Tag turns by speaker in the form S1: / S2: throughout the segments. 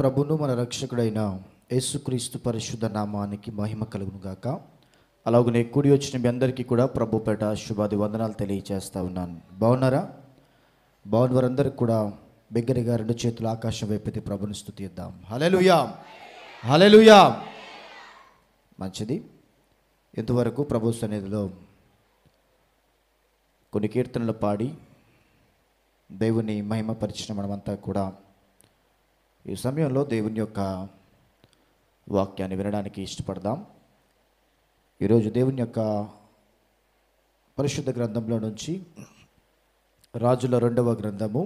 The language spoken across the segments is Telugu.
S1: ప్రభును మన రక్షకుడైన యేసుక్రీస్తు పరిశుద్ధ నామానికి మహిమ కలుగునుగాక అలాగనే కూడి వచ్చిన మీ అందరికీ కూడా ప్రభు పేట శుభాది వందనాలు తెలియజేస్తా ఉన్నాను బాగున్నారా బాగున్న వారందరికీ కూడా బిగ్గరగా రెండు చేతులు ఆకాశం వైపు ప్రభుని స్థుతిద్దాం హలెలుయా హలెలుయా మంచిది ఇంతవరకు ప్రభు సన్నిధిలో కొన్ని కీర్తనలు పాడి దేవుని మహిమపరిచిన మనమంతా కూడా ఈ సమయంలో దేవుని యొక్క వాక్యాన్ని వినడానికి ఇష్టపడదాం ఈరోజు దేవుని యొక్క పరిశుద్ధ గ్రంథంలో నుంచి రాజుల రెండవ గ్రంథము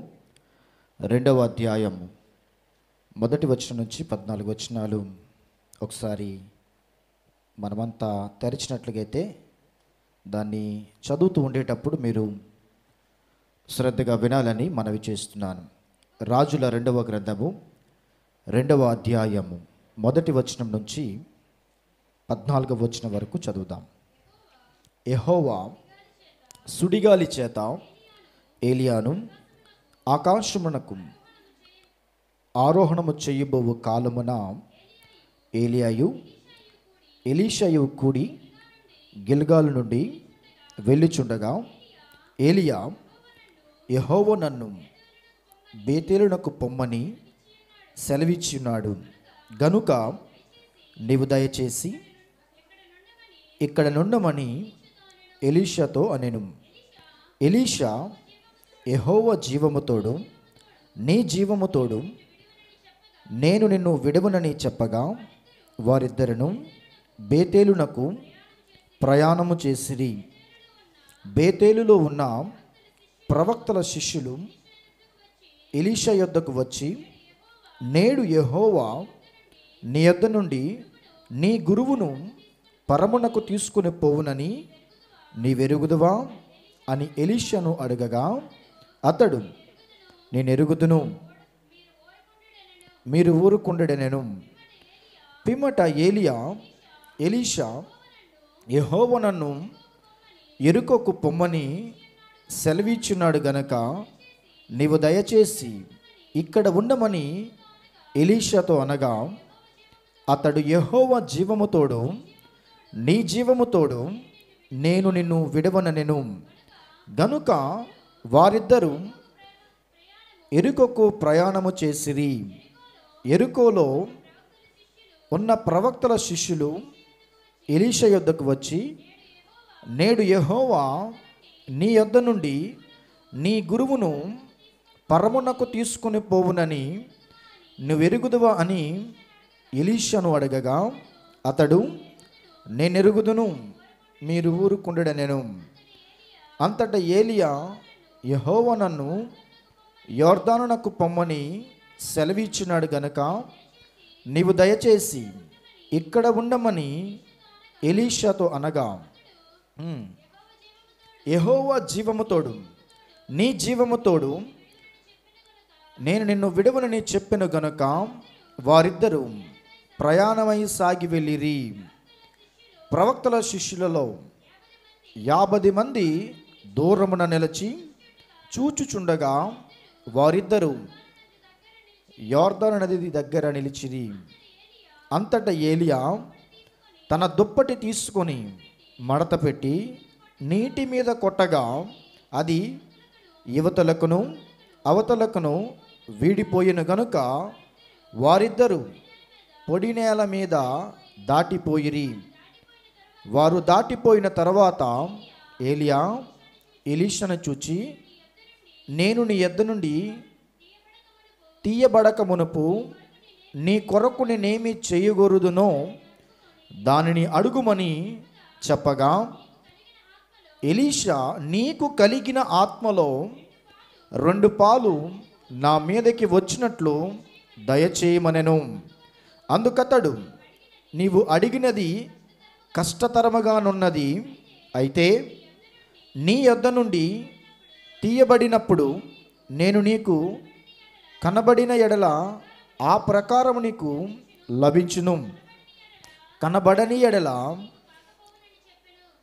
S1: రెండవ అధ్యాయం మొదటి వచనం నుంచి పద్నాలుగు వచనాలు ఒకసారి మనమంతా తెరిచినట్లుగైతే దాన్ని చదువుతూ ఉండేటప్పుడు మీరు శ్రద్ధగా వినాలని మనవి చేస్తున్నాను రాజుల రెండవ గ్రంథము రెండవ అధ్యాయము మొదటి వచనం నుంచి పద్నాలుగవ వచనం వరకు చదువుదాం ఎహోవా సుడిగాలి చేత ఏలియాను ఆకాశమునకు ఆరోహణము చేయబోవు కాలమున ఏలియాయు ఎలీషయు కూడి గిల్గాలు నుండి వెళ్ళిచుండగా ఏలియా యహోవ నన్ను బేతేలునకు పొమ్మని సెలవిచ్చున్నాడు గనుక నీవు దయచేసి ఇక్కడ నుండమని ఎలీషాతో అనెను ఎలీషా ఎహోవ జీవముతోడు నీ జీవముతోడు నేను నిన్ను విడవనని చెప్పగా వారిద్దరును బేతేలునకు ప్రయాణము చేసిరి బేతేలులో ఉన్న ప్రవక్తల శిష్యులు ఎలీషా యొద్దకు వచ్చి నేడు యహోవా నీ యొద్ద నుండి నీ గురువును పరమునకు తీసుకుని పోవునని నీవెరుగుదువా అని ఎలిషను అడగగా అతడు నేనెరుగుదును మీరు నేను పిమ్మట ఏలియా ఎలీషా యహోవ నన్ను ఎరుకకు పొమ్మని సెలవిచ్చున్నాడు గనక నీవు దయచేసి ఇక్కడ ఉండమని ఎలీషాతో అనగా అతడు యహోవ జీవముతోడు నీ జీవముతోడు నేను నిన్ను విడవన నేను గనుక వారిద్దరూ ఎరుకకు ప్రయాణము చేసిరి ఎరుకోలో ఉన్న ప్రవక్తల శిష్యులు ఎలీష యొద్దకు వచ్చి నేడు యహోవా నీ యొద్ద నుండి నీ గురువును పరమునకు తీసుకుని పోవునని నువ్వెరుగుదువా అని ఎలీషను అడగగా అతడు నేను ఎరుగుదును మీరు ఊరుకుండడ నేను అంతటా ఏలియా యహోవ నన్ను యోర్దాను నాకు పొమ్మని సెలవిచ్చినాడు గనక నీవు దయచేసి ఇక్కడ ఉండమని ఎలీషాతో అనగా యహోవ జీవముతోడు నీ జీవముతోడు నేను నిన్ను విడవనని చెప్పిన గనుక వారిద్దరూ ప్రయాణమై సాగి వెళ్ళిరి ప్రవక్తల శిష్యులలో యాభై మంది దూరమున నిలిచి చూచుచుండగా వారిద్దరూ యోర్ధన నది దగ్గర నిలిచిరి అంతటా ఏలియా తన దుప్పటి తీసుకొని మడత పెట్టి నీటి మీద కొట్టగా అది యువతలకును అవతలకును వీడిపోయిన గనుక వారిద్దరూ పొడి నేల మీద దాటిపోయిరి వారు దాటిపోయిన తర్వాత ఏలియా ఎలీషను చూచి నేను నీ ఎద్ద నుండి తీయబడక మునుపు నీ కొరకు నేనేమి చేయగూరుదునో దానిని అడుగుమని చెప్పగా ఎలీషా నీకు కలిగిన ఆత్మలో రెండు పాలు నా మీదకి వచ్చినట్లు దయచేయమనెను అందుకతడు నీవు అడిగినది కష్టతరముగానున్నది అయితే నీ యొద్ద నుండి తీయబడినప్పుడు నేను నీకు కనబడిన ఎడల ఆ ప్రకారం నీకు లభించును కనబడని ఎడల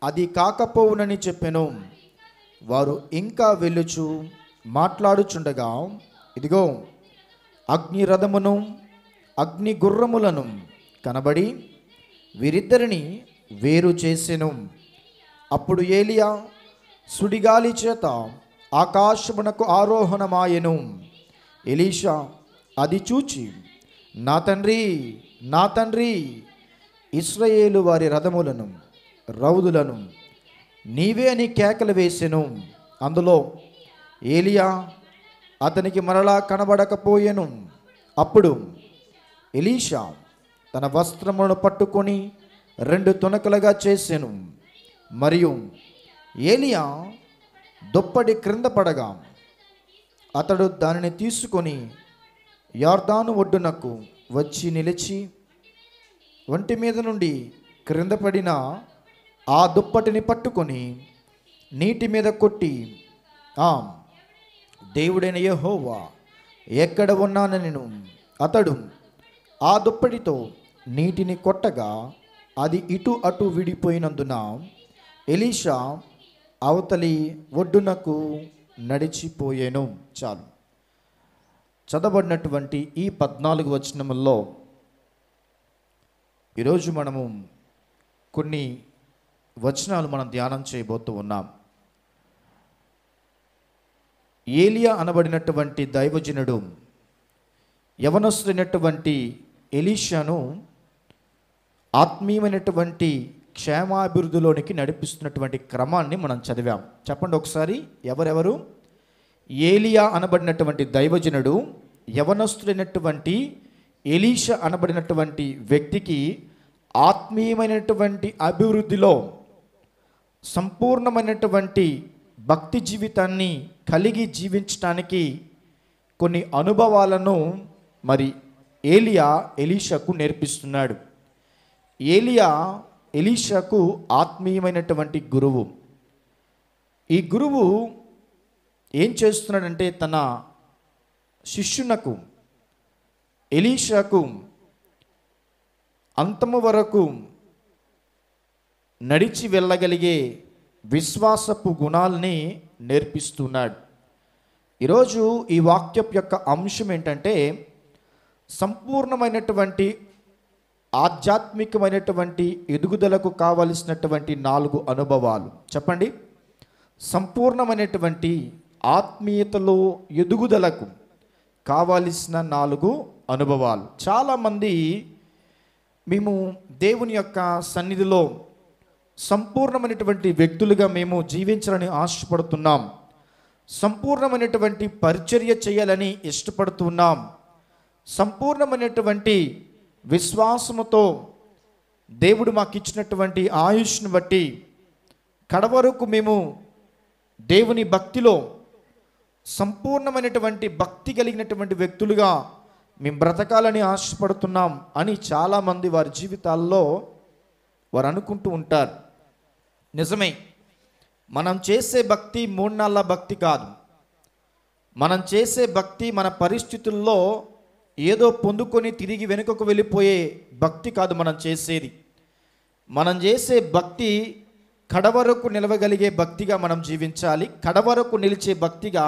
S1: అది కాకపోవునని చెప్పెను వారు ఇంకా వెళ్ళుచు మాట్లాడుచుండగా ఇదిగో అగ్ని రథమును అగ్ని గుర్రములను కనబడి వీరిద్దరిని వేరు చేసెను అప్పుడు ఏలియా సుడిగాలి చేత ఆకాశమునకు ఆరోహణమాయెను ఎలీషా అది చూచి నా తండ్రి నా తండ్రి ఇస్రయేలు వారి రథములను రౌదులను నీవే అని కేకలు వేసెను అందులో ఏలియా అతనికి మరలా కనబడకపోయెను అప్పుడు ఎలీషా తన వస్త్రములను పట్టుకొని రెండు తునకలుగా చేశాను మరియు ఏలియా దుప్పటి క్రింద పడగా అతడు దానిని తీసుకొని యార్దాను ఒడ్డునకు వచ్చి నిలిచి ఒంటి మీద నుండి క్రింద పడిన ఆ దుప్పటిని పట్టుకొని నీటి మీద కొట్టి ఆ దేవుడైన యహోవా ఎక్కడ ఉన్నాను నేను అతడు ఆ దుప్పటితో నీటిని కొట్టగా అది ఇటు అటు విడిపోయినందున ఎలీషా అవతలి ఒడ్డునకు నడిచిపోయాను చాలు చదవబడినటువంటి ఈ పద్నాలుగు వచనముల్లో ఈరోజు మనము కొన్ని వచనాలు మనం ధ్యానం చేయబోతూ ఉన్నాం ఏలియా అనబడినటువంటి దైవజనుడు యవనస్తుడైనటువంటి ఎలీషాను ఆత్మీయమైనటువంటి క్షేమాభివృద్ధిలోనికి నడిపిస్తున్నటువంటి క్రమాన్ని మనం చదివాం చెప్పండి ఒకసారి ఎవరెవరు ఏలియా అనబడినటువంటి దైవజనుడు యవనస్తుడైనటువంటి ఎలీష అనబడినటువంటి వ్యక్తికి ఆత్మీయమైనటువంటి అభివృద్ధిలో సంపూర్ణమైనటువంటి భక్తి జీవితాన్ని కలిగి జీవించటానికి కొన్ని అనుభవాలను మరి ఏలియా ఎలీషాకు నేర్పిస్తున్నాడు ఏలియా ఎలీషాకు ఆత్మీయమైనటువంటి గురువు ఈ గురువు ఏం చేస్తున్నాడంటే తన శిష్యునకు ఎలీషాకు అంతము వరకు నడిచి వెళ్ళగలిగే విశ్వాసపు గుణాల్ని నేర్పిస్తున్నాడు ఈరోజు ఈ వాక్యం యొక్క అంశం ఏంటంటే సంపూర్ణమైనటువంటి ఆధ్యాత్మికమైనటువంటి ఎదుగుదలకు కావలసినటువంటి నాలుగు అనుభవాలు చెప్పండి సంపూర్ణమైనటువంటి ఆత్మీయతలో ఎదుగుదలకు కావలసిన నాలుగు అనుభవాలు చాలామంది మేము దేవుని యొక్క సన్నిధిలో సంపూర్ణమైనటువంటి వ్యక్తులుగా మేము జీవించాలని ఆశపడుతున్నాం సంపూర్ణమైనటువంటి పరిచర్య చేయాలని ఇష్టపడుతున్నాం సంపూర్ణమైనటువంటి విశ్వాసముతో దేవుడు మాకు ఇచ్చినటువంటి ఆయుష్ను బట్టి కడవరకు మేము దేవుని భక్తిలో సంపూర్ణమైనటువంటి భక్తి కలిగినటువంటి వ్యక్తులుగా మేము బ్రతకాలని ఆశపడుతున్నాం అని చాలామంది వారి జీవితాల్లో వారు అనుకుంటూ ఉంటారు నిజమే మనం చేసే భక్తి మూడు నెలల భక్తి కాదు మనం చేసే భక్తి మన పరిస్థితుల్లో ఏదో పొందుకొని తిరిగి వెనుకకు వెళ్ళిపోయే భక్తి కాదు మనం చేసేది మనం చేసే భక్తి కడవరకు నిలవగలిగే భక్తిగా మనం జీవించాలి కడవరకు నిలిచే భక్తిగా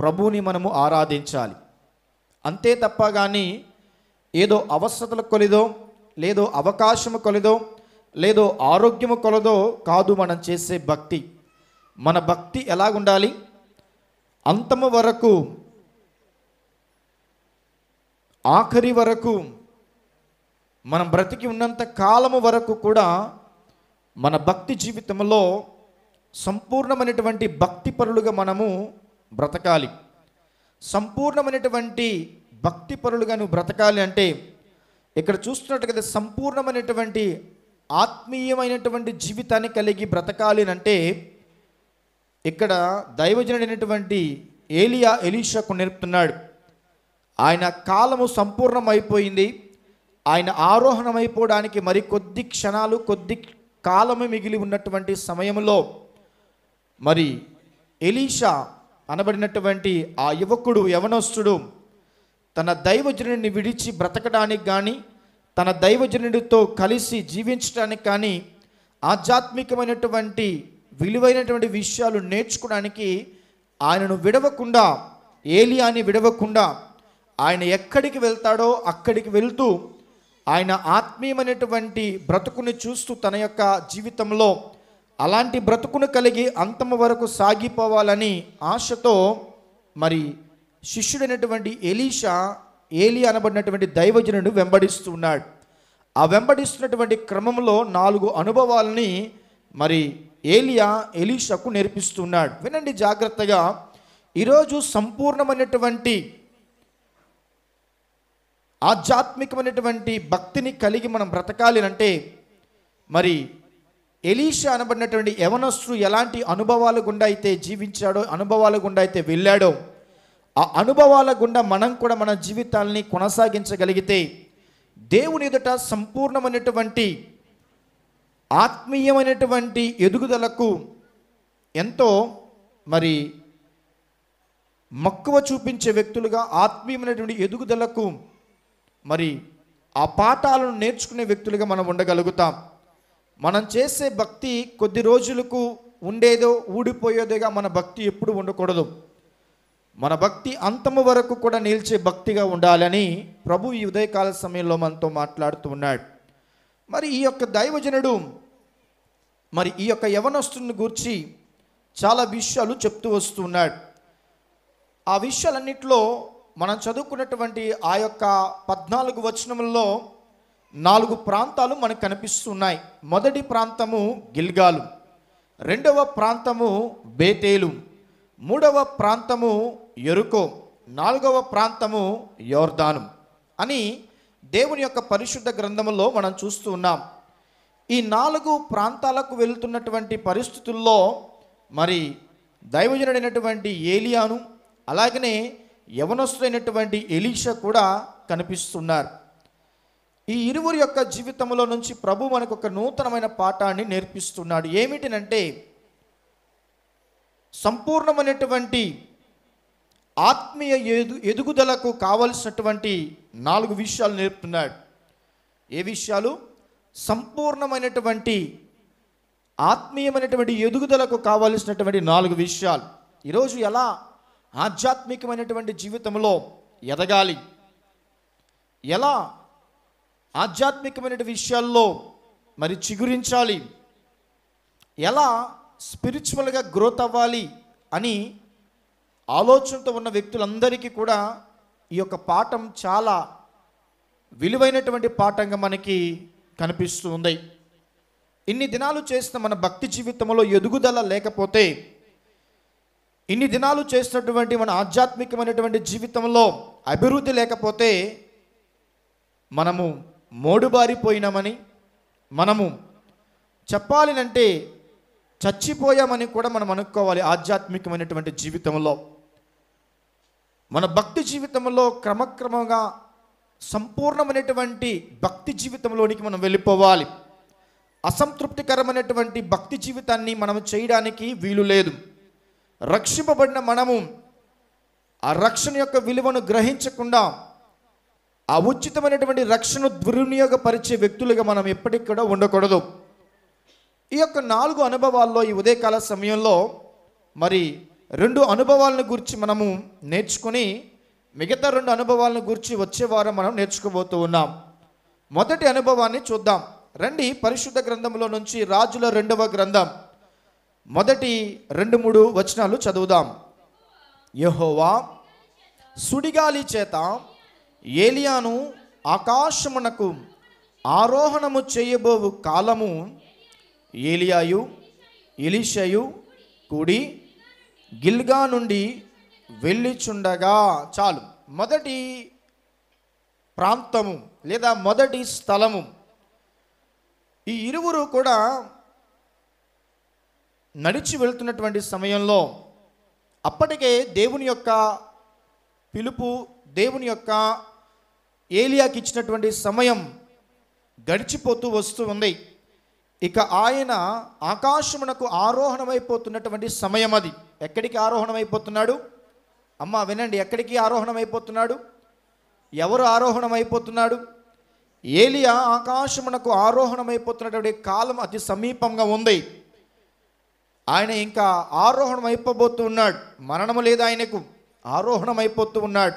S1: ప్రభువుని మనము ఆరాధించాలి అంతే తప్ప కానీ ఏదో అవసరతల కొలిదో లేదో అవకాశము కొలిదో లేదో ఆరోగ్యము కొలదో కాదు మనం చేసే భక్తి మన భక్తి ఎలాగుండాలి అంతము వరకు ఆఖరి వరకు మనం బ్రతికి ఉన్నంత కాలము వరకు కూడా మన భక్తి జీవితంలో సంపూర్ణమైనటువంటి భక్తి పరులుగా మనము బ్రతకాలి సంపూర్ణమైనటువంటి భక్తి పరులుగా నువ్వు బ్రతకాలి అంటే ఇక్కడ చూస్తున్నట్టుగా సంపూర్ణమైనటువంటి ఆత్మీయమైనటువంటి జీవితాన్ని కలిగి బ్రతకాలి అంటే ఇక్కడ దైవజనుడైనటువంటి ఏలియా ఎలీషాకు నేర్పుతున్నాడు ఆయన కాలము సంపూర్ణమైపోయింది ఆయన ఆరోహణమైపోవడానికి మరి కొద్ది క్షణాలు కొద్ది కాలము మిగిలి ఉన్నటువంటి సమయంలో మరి ఎలీషా అనబడినటువంటి ఆ యువకుడు యవనస్తుడు తన దైవజనుడిని విడిచి బ్రతకడానికి కానీ తన దైవజనుడితో కలిసి జీవించడానికి కానీ ఆధ్యాత్మికమైనటువంటి విలువైనటువంటి విషయాలు నేర్చుకోవడానికి ఆయనను విడవకుండా ఏలియాని విడవకుండా ఆయన ఎక్కడికి వెళ్తాడో అక్కడికి వెళ్తూ ఆయన ఆత్మీయమైనటువంటి బ్రతుకుని చూస్తూ తన యొక్క జీవితంలో అలాంటి బ్రతుకును కలిగి అంతమ వరకు సాగిపోవాలని ఆశతో మరి శిష్యుడైనటువంటి ఎలీషా ఏలి అనబడినటువంటి దైవజనుడు వెంబడిస్తున్నాడు ఆ వెంబడిస్తున్నటువంటి క్రమంలో నాలుగు అనుభవాలని మరి ఏలియా ఎలీషకు నేర్పిస్తున్నాడు వినండి జాగ్రత్తగా ఈరోజు సంపూర్ణమైనటువంటి ఆధ్యాత్మికమైనటువంటి భక్తిని కలిగి మనం బ్రతకాలి అంటే మరి ఎలీష అనబడినటువంటి యవనస్సు ఎలాంటి అనుభవాల గుండా అయితే జీవించాడో అనుభవాల గుండా అయితే వెళ్ళాడో ఆ అనుభవాల గుండా మనం కూడా మన జీవితాల్ని కొనసాగించగలిగితే దేవుని ఎదుట సంపూర్ణమైనటువంటి ఆత్మీయమైనటువంటి ఎదుగుదలకు ఎంతో మరి మక్కువ చూపించే వ్యక్తులుగా ఆత్మీయమైనటువంటి ఎదుగుదలకు మరి ఆ పాఠాలను నేర్చుకునే వ్యక్తులుగా మనం ఉండగలుగుతాం మనం చేసే భక్తి కొద్ది రోజులకు ఉండేదో ఊడిపోయేదేగా మన భక్తి ఎప్పుడు ఉండకూడదు మన భక్తి అంతము వరకు కూడా నిలిచే భక్తిగా ఉండాలని ప్రభు ఈ ఉదయకాల సమయంలో మనతో మాట్లాడుతూ ఉన్నాడు మరి ఈ యొక్క దైవజనుడు మరి ఈ యొక్క యవనస్తుని గురించి చాలా విషయాలు చెప్తూ వస్తున్నాడు ఆ విషయాలన్నింటిలో మనం చదువుకున్నటువంటి ఆ యొక్క పద్నాలుగు వచనముల్లో నాలుగు ప్రాంతాలు మనకు కనిపిస్తున్నాయి మొదటి ప్రాంతము గిల్గాలు రెండవ ప్రాంతము బేతేలు మూడవ ప్రాంతము ఎరుకో నాలుగవ ప్రాంతము యోర్దానం అని దేవుని యొక్క పరిశుద్ధ గ్రంథములో మనం చూస్తూ ఉన్నాం ఈ నాలుగు ప్రాంతాలకు వెళుతున్నటువంటి పరిస్థితుల్లో మరి దైవజనుడైనటువంటి ఏలియాను అలాగనే యవనస్తుడైనటువంటి ఎలీష కూడా కనిపిస్తున్నారు ఈ ఇరువురి యొక్క జీవితంలో నుంచి ప్రభు మనకు ఒక నూతనమైన పాఠాన్ని నేర్పిస్తున్నాడు ఏమిటినంటే సంపూర్ణమైనటువంటి ఆత్మీయ ఎదు ఎదుగుదలకు కావలసినటువంటి నాలుగు విషయాలు నేర్పుతున్నాడు ఏ విషయాలు సంపూర్ణమైనటువంటి ఆత్మీయమైనటువంటి ఎదుగుదలకు కావలసినటువంటి నాలుగు విషయాలు ఈరోజు ఎలా ఆధ్యాత్మికమైనటువంటి జీవితంలో ఎదగాలి ఎలా ఆధ్యాత్మికమైన విషయాల్లో మరి చిగురించాలి ఎలా స్పిరిచువల్గా గ్రోత్ అవ్వాలి అని ఆలోచనతో ఉన్న వ్యక్తులందరికీ కూడా ఈ యొక్క పాఠం చాలా విలువైనటువంటి పాఠంగా మనకి కనిపిస్తూ ఉంది ఇన్ని దినాలు చేసిన మన భక్తి జీవితంలో ఎదుగుదల లేకపోతే ఇన్ని దినాలు చేసినటువంటి మన ఆధ్యాత్మికమైనటువంటి జీవితంలో అభివృద్ధి లేకపోతే మనము మోడుబారిపోయినామని మనము చెప్పాలి అంటే చచ్చిపోయామని కూడా మనం అనుకోవాలి ఆధ్యాత్మికమైనటువంటి జీవితంలో మన భక్తి జీవితంలో క్రమక్రమంగా సంపూర్ణమైనటువంటి భక్తి జీవితంలోనికి మనం వెళ్ళిపోవాలి అసంతృప్తికరమైనటువంటి భక్తి జీవితాన్ని మనం చేయడానికి వీలు లేదు రక్షింపబడిన మనము ఆ రక్షణ యొక్క విలువను గ్రహించకుండా ఆ ఉచితమైనటువంటి రక్షణను దుర్వినియోగపరిచే వ్యక్తులుగా మనం ఎప్పటికీ కూడా ఉండకూడదు ఈ యొక్క నాలుగు అనుభవాల్లో ఈ ఉదయకాల సమయంలో మరి రెండు అనుభవాలను గురించి మనము నేర్చుకుని మిగతా రెండు అనుభవాలను గురించి వచ్చే వారం మనం నేర్చుకోబోతూ ఉన్నాం మొదటి అనుభవాన్ని చూద్దాం రండి పరిశుద్ధ గ్రంథంలో నుంచి రాజుల రెండవ గ్రంథం మొదటి రెండు మూడు వచనాలు చదువుదాం యహోవా సుడిగాలి చేత ఏలియాను ఆకాశమునకు ఆరోహణము చేయబోవు కాలము ఏలియాయు ఇలిషయు కూడి గిల్గా నుండి వెళ్ళిచుండగా చాలు మొదటి ప్రాంతము లేదా మొదటి స్థలము ఈ ఇరువురు కూడా నడిచి వెళ్తున్నటువంటి సమయంలో అప్పటికే దేవుని యొక్క పిలుపు దేవుని యొక్క ఏలియాకి ఇచ్చినటువంటి సమయం గడిచిపోతూ వస్తూ ఉంది ఇక ఆయన ఆకాశమునకు ఆరోహణమైపోతున్నటువంటి సమయం అది ఎక్కడికి ఆరోహణమైపోతున్నాడు అమ్మ వినండి ఎక్కడికి ఆరోహణమైపోతున్నాడు ఎవరు ఆరోహణమైపోతున్నాడు ఏలియా ఆకాశమునకు ఆరోహణమైపోతున్నటువంటి కాలం అతి సమీపంగా ఉంది ఆయన ఇంకా ఆరోహణం అయిపోబోతూ ఉన్నాడు మరణము లేదు ఆయనకు ఆరోహణం అయిపోతూ ఉన్నాడు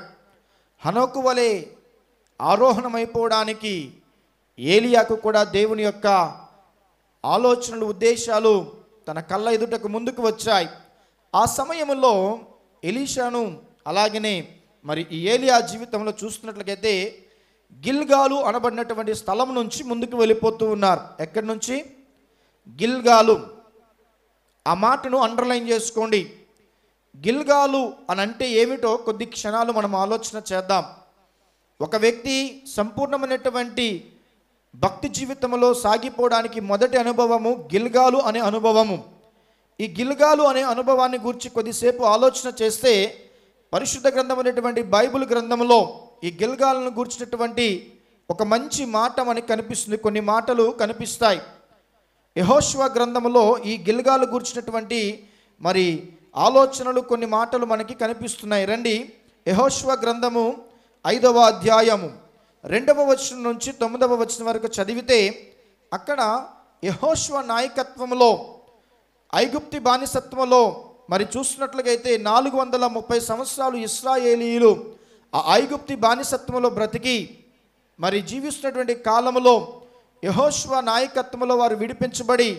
S1: హనోకు వలె ఆరోహణమైపోవడానికి ఏలియాకు కూడా దేవుని యొక్క ఆలోచనలు ఉద్దేశాలు తన కళ్ళ ఎదుటకు ముందుకు వచ్చాయి ఆ సమయంలో ఎలీషాను అలాగనే మరి ఈ ఏలియా జీవితంలో చూస్తున్నట్లయితే గిల్గాలు అనబడినటువంటి స్థలం నుంచి ముందుకు వెళ్ళిపోతూ ఉన్నారు ఎక్కడి నుంచి గిల్గాలు ఆ మాటను అండర్లైన్ చేసుకోండి గిల్గాలు అని అంటే ఏమిటో కొద్ది క్షణాలు మనం ఆలోచన చేద్దాం ఒక వ్యక్తి సంపూర్ణమైనటువంటి భక్తి జీవితంలో సాగిపోవడానికి మొదటి అనుభవము గిల్గాలు అనే అనుభవము ఈ గిల్గాలు అనే అనుభవాన్ని గురించి కొద్దిసేపు ఆలోచన చేస్తే పరిశుద్ధ గ్రంథం అనేటువంటి బైబుల్ గ్రంథంలో ఈ గిల్గాలను గూర్చినటువంటి ఒక మంచి మాట మనకి కనిపిస్తుంది కొన్ని మాటలు కనిపిస్తాయి యహోశ్వ గ్రంథంలో ఈ గిల్గాలు గూర్చినటువంటి మరి ఆలోచనలు కొన్ని మాటలు మనకి కనిపిస్తున్నాయి రండి యహోశ్వ గ్రంథము ఐదవ అధ్యాయము రెండవ వచనం నుంచి తొమ్మిదవ వచనం వరకు చదివితే అక్కడ యహోష్వ నాయకత్వంలో ఐగుప్తి బానిసత్వంలో మరి చూసినట్లుగైతే నాలుగు వందల ముప్పై సంవత్సరాలు ఇస్రాయేలీలు ఆ ఐగుప్తి బానిసత్వంలో బ్రతికి మరి జీవిస్తున్నటువంటి కాలంలో యహోష్వ నాయకత్వంలో వారు విడిపించబడి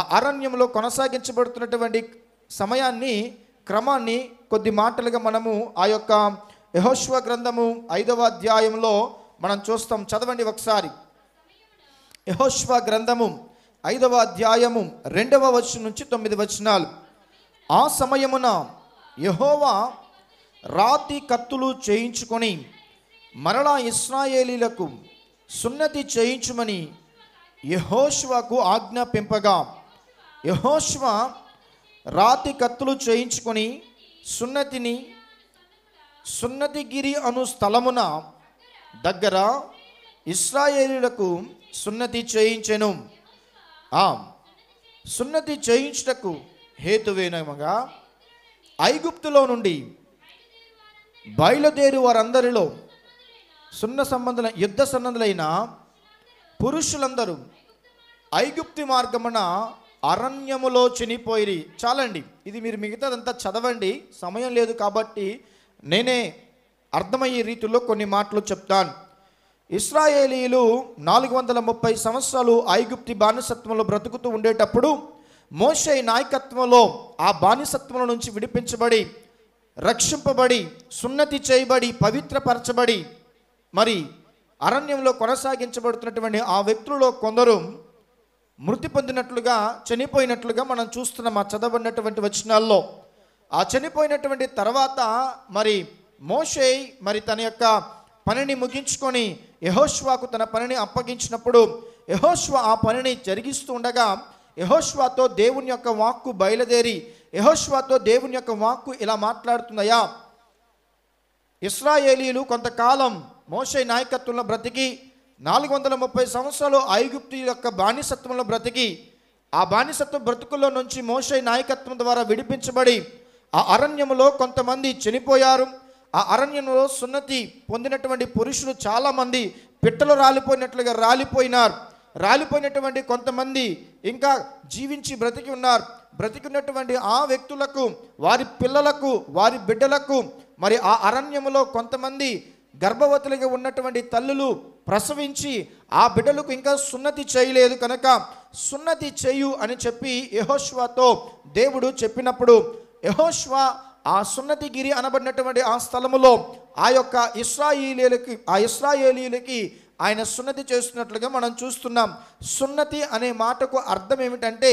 S1: ఆ అరణ్యంలో కొనసాగించబడుతున్నటువంటి సమయాన్ని క్రమాన్ని కొద్ది మాటలుగా మనము ఆ యొక్క యహోష్వ గ్రంథము ఐదవ అధ్యాయంలో మనం చూస్తాం చదవండి ఒకసారి యహోష్వ గ్రంథము ఐదవ అధ్యాయము రెండవ వచనం నుంచి తొమ్మిది వచనాలు ఆ సమయమున యహోవా రాతి కత్తులు చేయించుకొని మరలా ఇస్రాయేలీలకు సున్నతి చేయించుమని యహోష్వకు ఆజ్ఞాపింపగా యహోష్వ రాతి కత్తులు చేయించుకొని సున్నతిని సున్నతిగిరి అను స్థలమున దగ్గర ఇస్రాయేలులకు సున్నతి చేయించెను ఆ సున్నతి చేయించుటకు హేతువేనగా ఐగుప్తులో నుండి బయలుదేరి వారందరిలో సున్న సంబంధుల యుద్ధ సన్నదులైన పురుషులందరూ ఐగుప్తి మార్గమున అరణ్యములో చినిపోయి చాలండి ఇది మీరు మిగతాదంతా చదవండి సమయం లేదు కాబట్టి నేనే అర్థమయ్యే రీతిలో కొన్ని మాటలు చెప్తాను ఇస్రాయేలీలు నాలుగు వందల ముప్పై సంవత్సరాలు ఐగుప్తి బానిసత్వంలో బ్రతుకుతూ ఉండేటప్పుడు మోషే నాయకత్వంలో ఆ బానిసత్వం నుంచి విడిపించబడి రక్షింపబడి సున్నతి చేయబడి పవిత్రపరచబడి మరి అరణ్యంలో కొనసాగించబడుతున్నటువంటి ఆ వ్యక్తులలో కొందరు మృతి పొందినట్లుగా చనిపోయినట్లుగా మనం చూస్తున్నాం ఆ చదవబడినటువంటి వచనాల్లో ఆ చనిపోయినటువంటి తర్వాత మరి మోషే మరి తన యొక్క పనిని ముగించుకొని యహోష్వాకు తన పనిని అప్పగించినప్పుడు యహోష్వా ఆ పనిని జరిగిస్తూ ఉండగా యహోష్వాతో దేవుని యొక్క వాక్కు బయలుదేరి యహోష్వాతో దేవుని యొక్క వాక్కు ఇలా మాట్లాడుతున్నాయా ఇస్రాయేలీలు కొంతకాలం మోషే నాయకత్వంలో బ్రతికి నాలుగు వందల ముప్పై సంవత్సరాలు ఐగుప్తు యొక్క బానిసత్వంలో బ్రతికి ఆ బానిసత్వ బ్రతుకుల్లో నుంచి మోషే నాయకత్వం ద్వారా విడిపించబడి ఆ అరణ్యములో కొంతమంది చనిపోయారు ఆ అరణ్యంలో సున్నతి పొందినటువంటి పురుషులు చాలామంది పిట్టలు రాలిపోయినట్లుగా రాలిపోయినారు రాలిపోయినటువంటి కొంతమంది ఇంకా జీవించి బ్రతికి ఉన్నారు బ్రతికినటువంటి ఆ వ్యక్తులకు వారి పిల్లలకు వారి బిడ్డలకు మరి ఆ అరణ్యములో కొంతమంది గర్భవతులుగా ఉన్నటువంటి తల్లులు ప్రసవించి ఆ బిడ్డలకు ఇంకా సున్నతి చేయలేదు కనుక సున్నతి చేయు అని చెప్పి యహోష్వాతో దేవుడు చెప్పినప్పుడు యహోష్వా ఆ సున్నతిగిరి అనబడినటువంటి ఆ స్థలములో ఆ యొక్క ఇస్రాయేలీలకి ఆ ఇస్రాయేలీలకి ఆయన సున్నతి చేస్తున్నట్లుగా మనం చూస్తున్నాం సున్నతి అనే మాటకు అర్థం ఏమిటంటే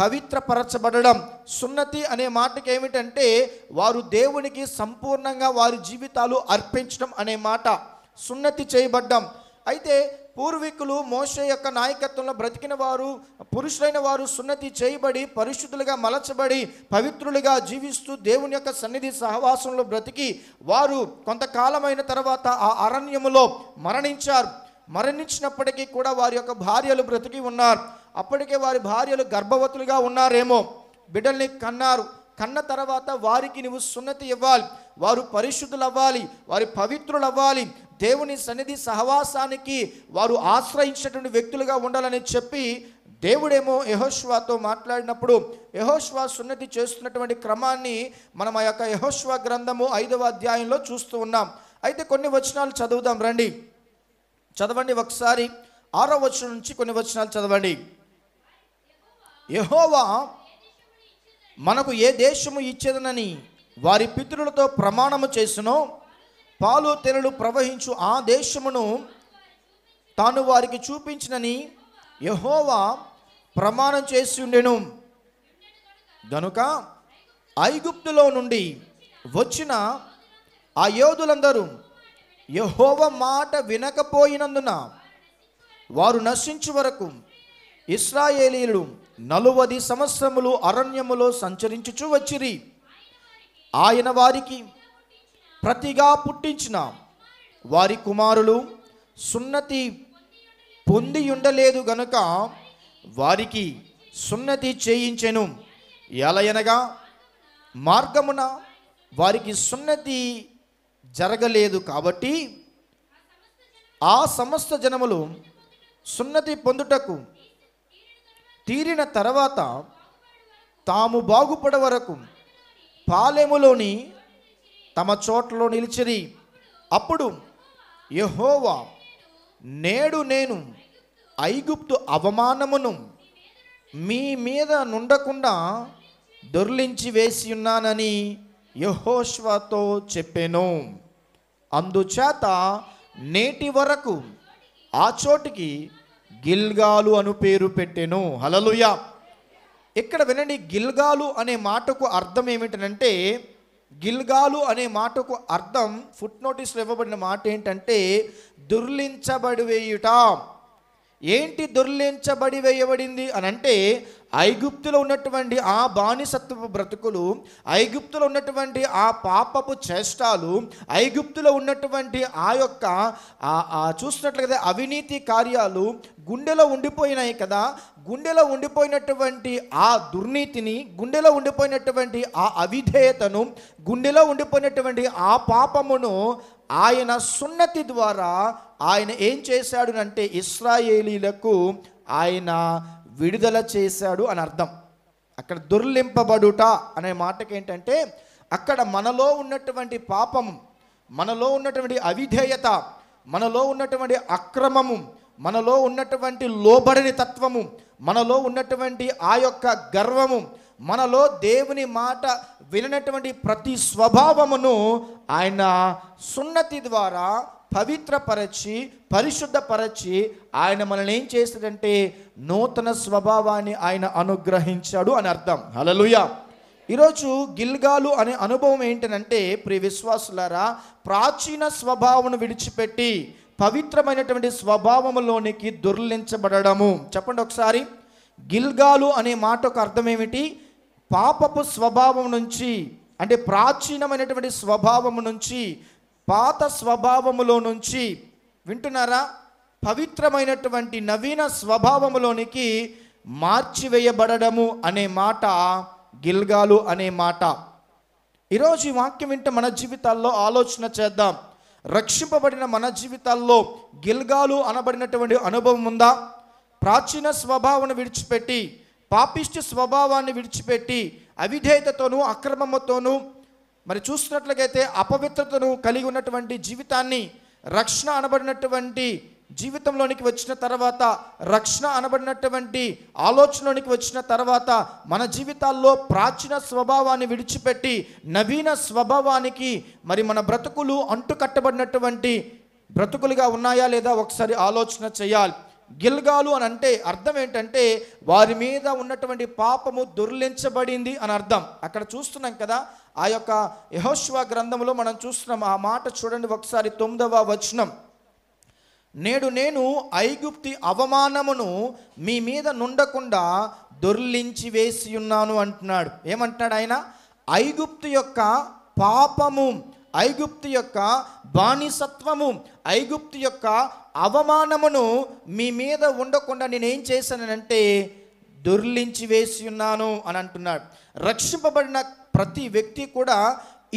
S1: పవిత్రపరచబడడం సున్నతి అనే మాటకి ఏమిటంటే వారు దేవునికి సంపూర్ణంగా వారి జీవితాలు అర్పించడం అనే మాట సున్నతి చేయబడ్డం అయితే పూర్వీకులు మోసే యొక్క నాయకత్వంలో బ్రతికిన వారు పురుషులైన వారు సున్నతి చేయబడి పరిశుద్ధులుగా మలచబడి పవిత్రులుగా జీవిస్తూ దేవుని యొక్క సన్నిధి సహవాసంలో బ్రతికి వారు కొంతకాలమైన తర్వాత ఆ అరణ్యములో మరణించారు మరణించినప్పటికీ కూడా వారి యొక్క భార్యలు బ్రతికి ఉన్నారు అప్పటికే వారి భార్యలు గర్భవతులుగా ఉన్నారేమో బిడ్డల్ని కన్నారు కన్న తర్వాత వారికి నువ్వు సున్నతి ఇవ్వాలి వారు అవ్వాలి వారి పవిత్రులవ్వాలి దేవుని సన్నిధి సహవాసానికి వారు ఆశ్రయించేటువంటి వ్యక్తులుగా ఉండాలని చెప్పి దేవుడేమో యహోష్వాతో మాట్లాడినప్పుడు యహోష్వా సున్నతి చేస్తున్నటువంటి క్రమాన్ని మనం ఆ యొక్క యహోష్వా గ్రంథము ఐదవ అధ్యాయంలో చూస్తూ ఉన్నాం అయితే కొన్ని వచనాలు చదువుదాం రండి చదవండి ఒకసారి ఆరో వచనం నుంచి కొన్ని వచనాలు చదవండి యహోవా మనకు ఏ దేశము ఇచ్చేదనని వారి పితృలతో ప్రమాణము చేసినో పాలు తెరలు ప్రవహించు ఆ దేశమును తాను వారికి చూపించినని యహోవా ప్రమాణం చేసి ఉండెను గనుక ఐగుప్తులో నుండి వచ్చిన ఆ యోధులందరూ యహోవ మాట వినకపోయినందున వారు నశించు వరకు ఇస్రాయేలీలు నలువది సంవత్సరములు అరణ్యములో సంచరించుచు వచ్చిరి ఆయన వారికి ప్రతిగా పుట్టించిన వారి కుమారులు సున్నతి పొంది ఉండలేదు గనుక వారికి సున్నతి చేయించెను ఎలయనగా మార్గమున వారికి సున్నతి జరగలేదు కాబట్టి ఆ సమస్త జనములు సున్నతి పొందుటకు తీరిన తర్వాత తాము బాగుపడ వరకు పాలెములోని తమ చోట్లో నిలిచిరి అప్పుడు యహోవా నేడు నేను ఐగుప్తు అవమానమును మీ మీద నుండకుండా దొర్లించి వేసి ఉన్నానని యహోష్వాతో చెప్పాను అందుచేత నేటి వరకు ఆ చోటికి గిల్గాలు అను పేరు పెట్టెను హలలుయా ఇక్కడ వినండి గిల్గాలు అనే మాటకు అర్థం ఏమిటనంటే గిల్గాలు అనే మాటకు అర్థం ఫుట్ నోటీస్లో ఇవ్వబడిన మాట ఏంటంటే దుర్లించబడి వేయుట ఏంటి దుర్లించబడి వేయబడింది అని అంటే ఐగుప్తులో ఉన్నటువంటి ఆ బానిసత్వపు బ్రతుకులు ఐగుప్తులో ఉన్నటువంటి ఆ పాపపు చేష్టాలు ఐగుప్తులో ఉన్నటువంటి ఆ యొక్క చూసినట్లయితే అవినీతి కార్యాలు గుండెలో ఉండిపోయినాయి కదా గుండెలో ఉండిపోయినటువంటి ఆ దుర్నీతిని గుండెలో ఉండిపోయినటువంటి ఆ అవిధేయతను గుండెలో ఉండిపోయినటువంటి ఆ పాపమును ఆయన సున్నతి ద్వారా ఆయన ఏం చేశాడునంటే ఇస్రాయేలీలకు ఆయన విడుదల చేశాడు అని అర్థం అక్కడ దుర్లింపబడుట అనే మాటకి ఏంటంటే అక్కడ మనలో ఉన్నటువంటి పాపము మనలో ఉన్నటువంటి అవిధేయత మనలో ఉన్నటువంటి అక్రమము మనలో ఉన్నటువంటి లోబడిని తత్వము మనలో ఉన్నటువంటి ఆ యొక్క గర్వము మనలో దేవుని మాట వినటువంటి ప్రతి స్వభావమును ఆయన సున్నతి ద్వారా పవిత్రపరచి పరిశుద్ధపరచి ఆయన మనల్ని ఏం చేశాడంటే నూతన స్వభావాన్ని ఆయన అనుగ్రహించాడు అని అర్థం హలలుయ ఈరోజు గిల్గాలు అనే అనుభవం ఏంటంటే ప్రియ విశ్వాసులారా ప్రాచీన స్వభావం విడిచిపెట్టి పవిత్రమైనటువంటి స్వభావంలోనికి దుర్లించబడము చెప్పండి ఒకసారి గిల్గాలు అనే మాట ఒక అర్థం ఏమిటి పాపపు స్వభావం నుంచి అంటే ప్రాచీనమైనటువంటి స్వభావం నుంచి పాత స్వభావములో నుంచి వింటున్నారా పవిత్రమైనటువంటి నవీన స్వభావములోనికి మార్చివేయబడము అనే మాట గిల్గాలు అనే మాట ఈరోజు ఈ వాక్యం వింటే మన జీవితాల్లో ఆలోచన చేద్దాం రక్షింపబడిన మన జీవితాల్లో గిల్గాలు అనబడినటువంటి అనుభవం ఉందా ప్రాచీన స్వభావం విడిచిపెట్టి పాపిష్టి స్వభావాన్ని విడిచిపెట్టి అవిధేయతతోనూ అక్రమముతోనూ మరి చూసినట్లయితే అపవిత్రతను కలిగి ఉన్నటువంటి జీవితాన్ని రక్షణ అనబడినటువంటి జీవితంలోనికి వచ్చిన తర్వాత రక్షణ అనబడినటువంటి ఆలోచనలోనికి వచ్చిన తర్వాత మన జీవితాల్లో ప్రాచీన స్వభావాన్ని విడిచిపెట్టి నవీన స్వభావానికి మరి మన బ్రతుకులు అంటుకట్టబడినటువంటి బ్రతుకులుగా ఉన్నాయా లేదా ఒకసారి ఆలోచన చేయాలి గిల్గాలు అని అంటే అర్థం ఏంటంటే వారి మీద ఉన్నటువంటి పాపము దుర్లించబడింది అని అర్థం అక్కడ చూస్తున్నాం కదా ఆ యొక్క యహోశ్వ గ్రంథంలో మనం చూస్తున్నాం ఆ మాట చూడండి ఒకసారి తొమ్మిదవ వచనం నేడు నేను ఐగుప్తి అవమానమును మీ మీద నుండకుండా దొర్లించి వేసి ఉన్నాను అంటున్నాడు ఏమంటున్నాడు ఆయన ఐగుప్తు యొక్క పాపము ఐగుప్తు యొక్క బానిసత్వము ఐగుప్తు యొక్క అవమానమును మీ మీద ఉండకుండా నేనేం చేశానంటే దుర్లించి వేసి ఉన్నాను అని అంటున్నాడు రక్షింపబడిన ప్రతి వ్యక్తి కూడా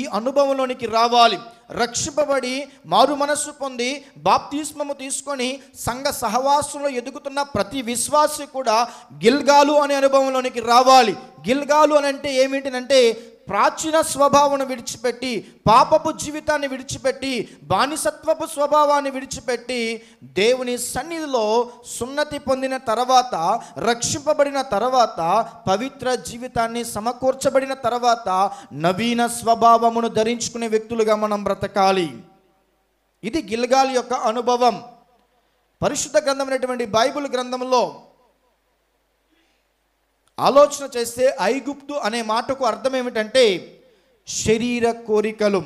S1: ఈ అనుభవంలోనికి రావాలి రక్షింపబడి మారు మనస్సు పొంది బాప్తిస్మము తీసుకొని సంఘ సహవాసంలో ఎదుగుతున్న ప్రతి విశ్వాసి కూడా గిల్గాలు అనే అనుభవంలోనికి రావాలి గిల్గాలు అని అంటే అంటే ప్రాచీన స్వభావం విడిచిపెట్టి పాపపు జీవితాన్ని విడిచిపెట్టి బానిసత్వపు స్వభావాన్ని విడిచిపెట్టి దేవుని సన్నిధిలో సున్నతి పొందిన తర్వాత రక్షింపబడిన తర్వాత పవిత్ర జీవితాన్ని సమకూర్చబడిన తర్వాత నవీన స్వభావమును ధరించుకునే వ్యక్తులుగా మనం బ్రతకాలి ఇది గిల్గాల్ యొక్క అనుభవం పరిశుద్ధ గ్రంథమైనటువంటి బైబిల్ గ్రంథంలో ఆలోచన చేస్తే ఐగుప్తు అనే మాటకు అర్థం ఏమిటంటే శరీర కోరికలు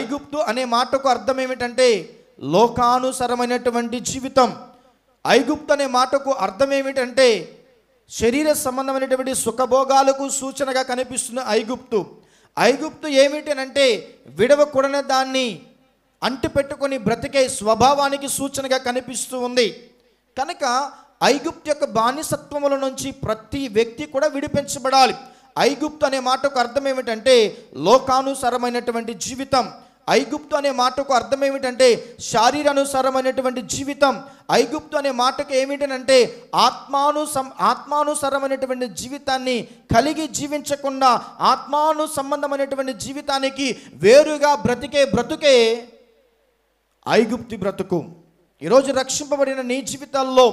S1: ఐగుప్తు అనే మాటకు అర్థం ఏమిటంటే లోకానుసరమైనటువంటి జీవితం ఐగుప్తు అనే మాటకు అర్థం ఏమిటంటే శరీర సంబంధమైనటువంటి సుఖభోగాలకు సూచనగా కనిపిస్తున్న ఐగుప్తు ఐగుప్తు ఏమిటి అంటే విడవకూడని దాన్ని అంటిపెట్టుకొని బ్రతికే స్వభావానికి సూచనగా కనిపిస్తూ ఉంది కనుక ఐగుప్తు యొక్క బానిసత్వముల నుంచి ప్రతి వ్యక్తి కూడా విడిపించబడాలి ఐగుప్తు అనే మాటకు అర్థం ఏమిటంటే లోకానుసరమైనటువంటి జీవితం ఐగుప్తు అనే మాటకు అర్థం ఏమిటంటే శారీరానుసరమైనటువంటి జీవితం ఐగుప్తు అనే మాటకు ఏమిటనంటే ఆత్మానుస ఆత్మానుసరమైనటువంటి జీవితాన్ని కలిగి జీవించకుండా ఆత్మాను సంబంధమైనటువంటి జీవితానికి వేరుగా బ్రతికే బ్రతుకే ఐగుప్తి బ్రతుకు ఈరోజు రక్షింపబడిన నీ జీవితాల్లో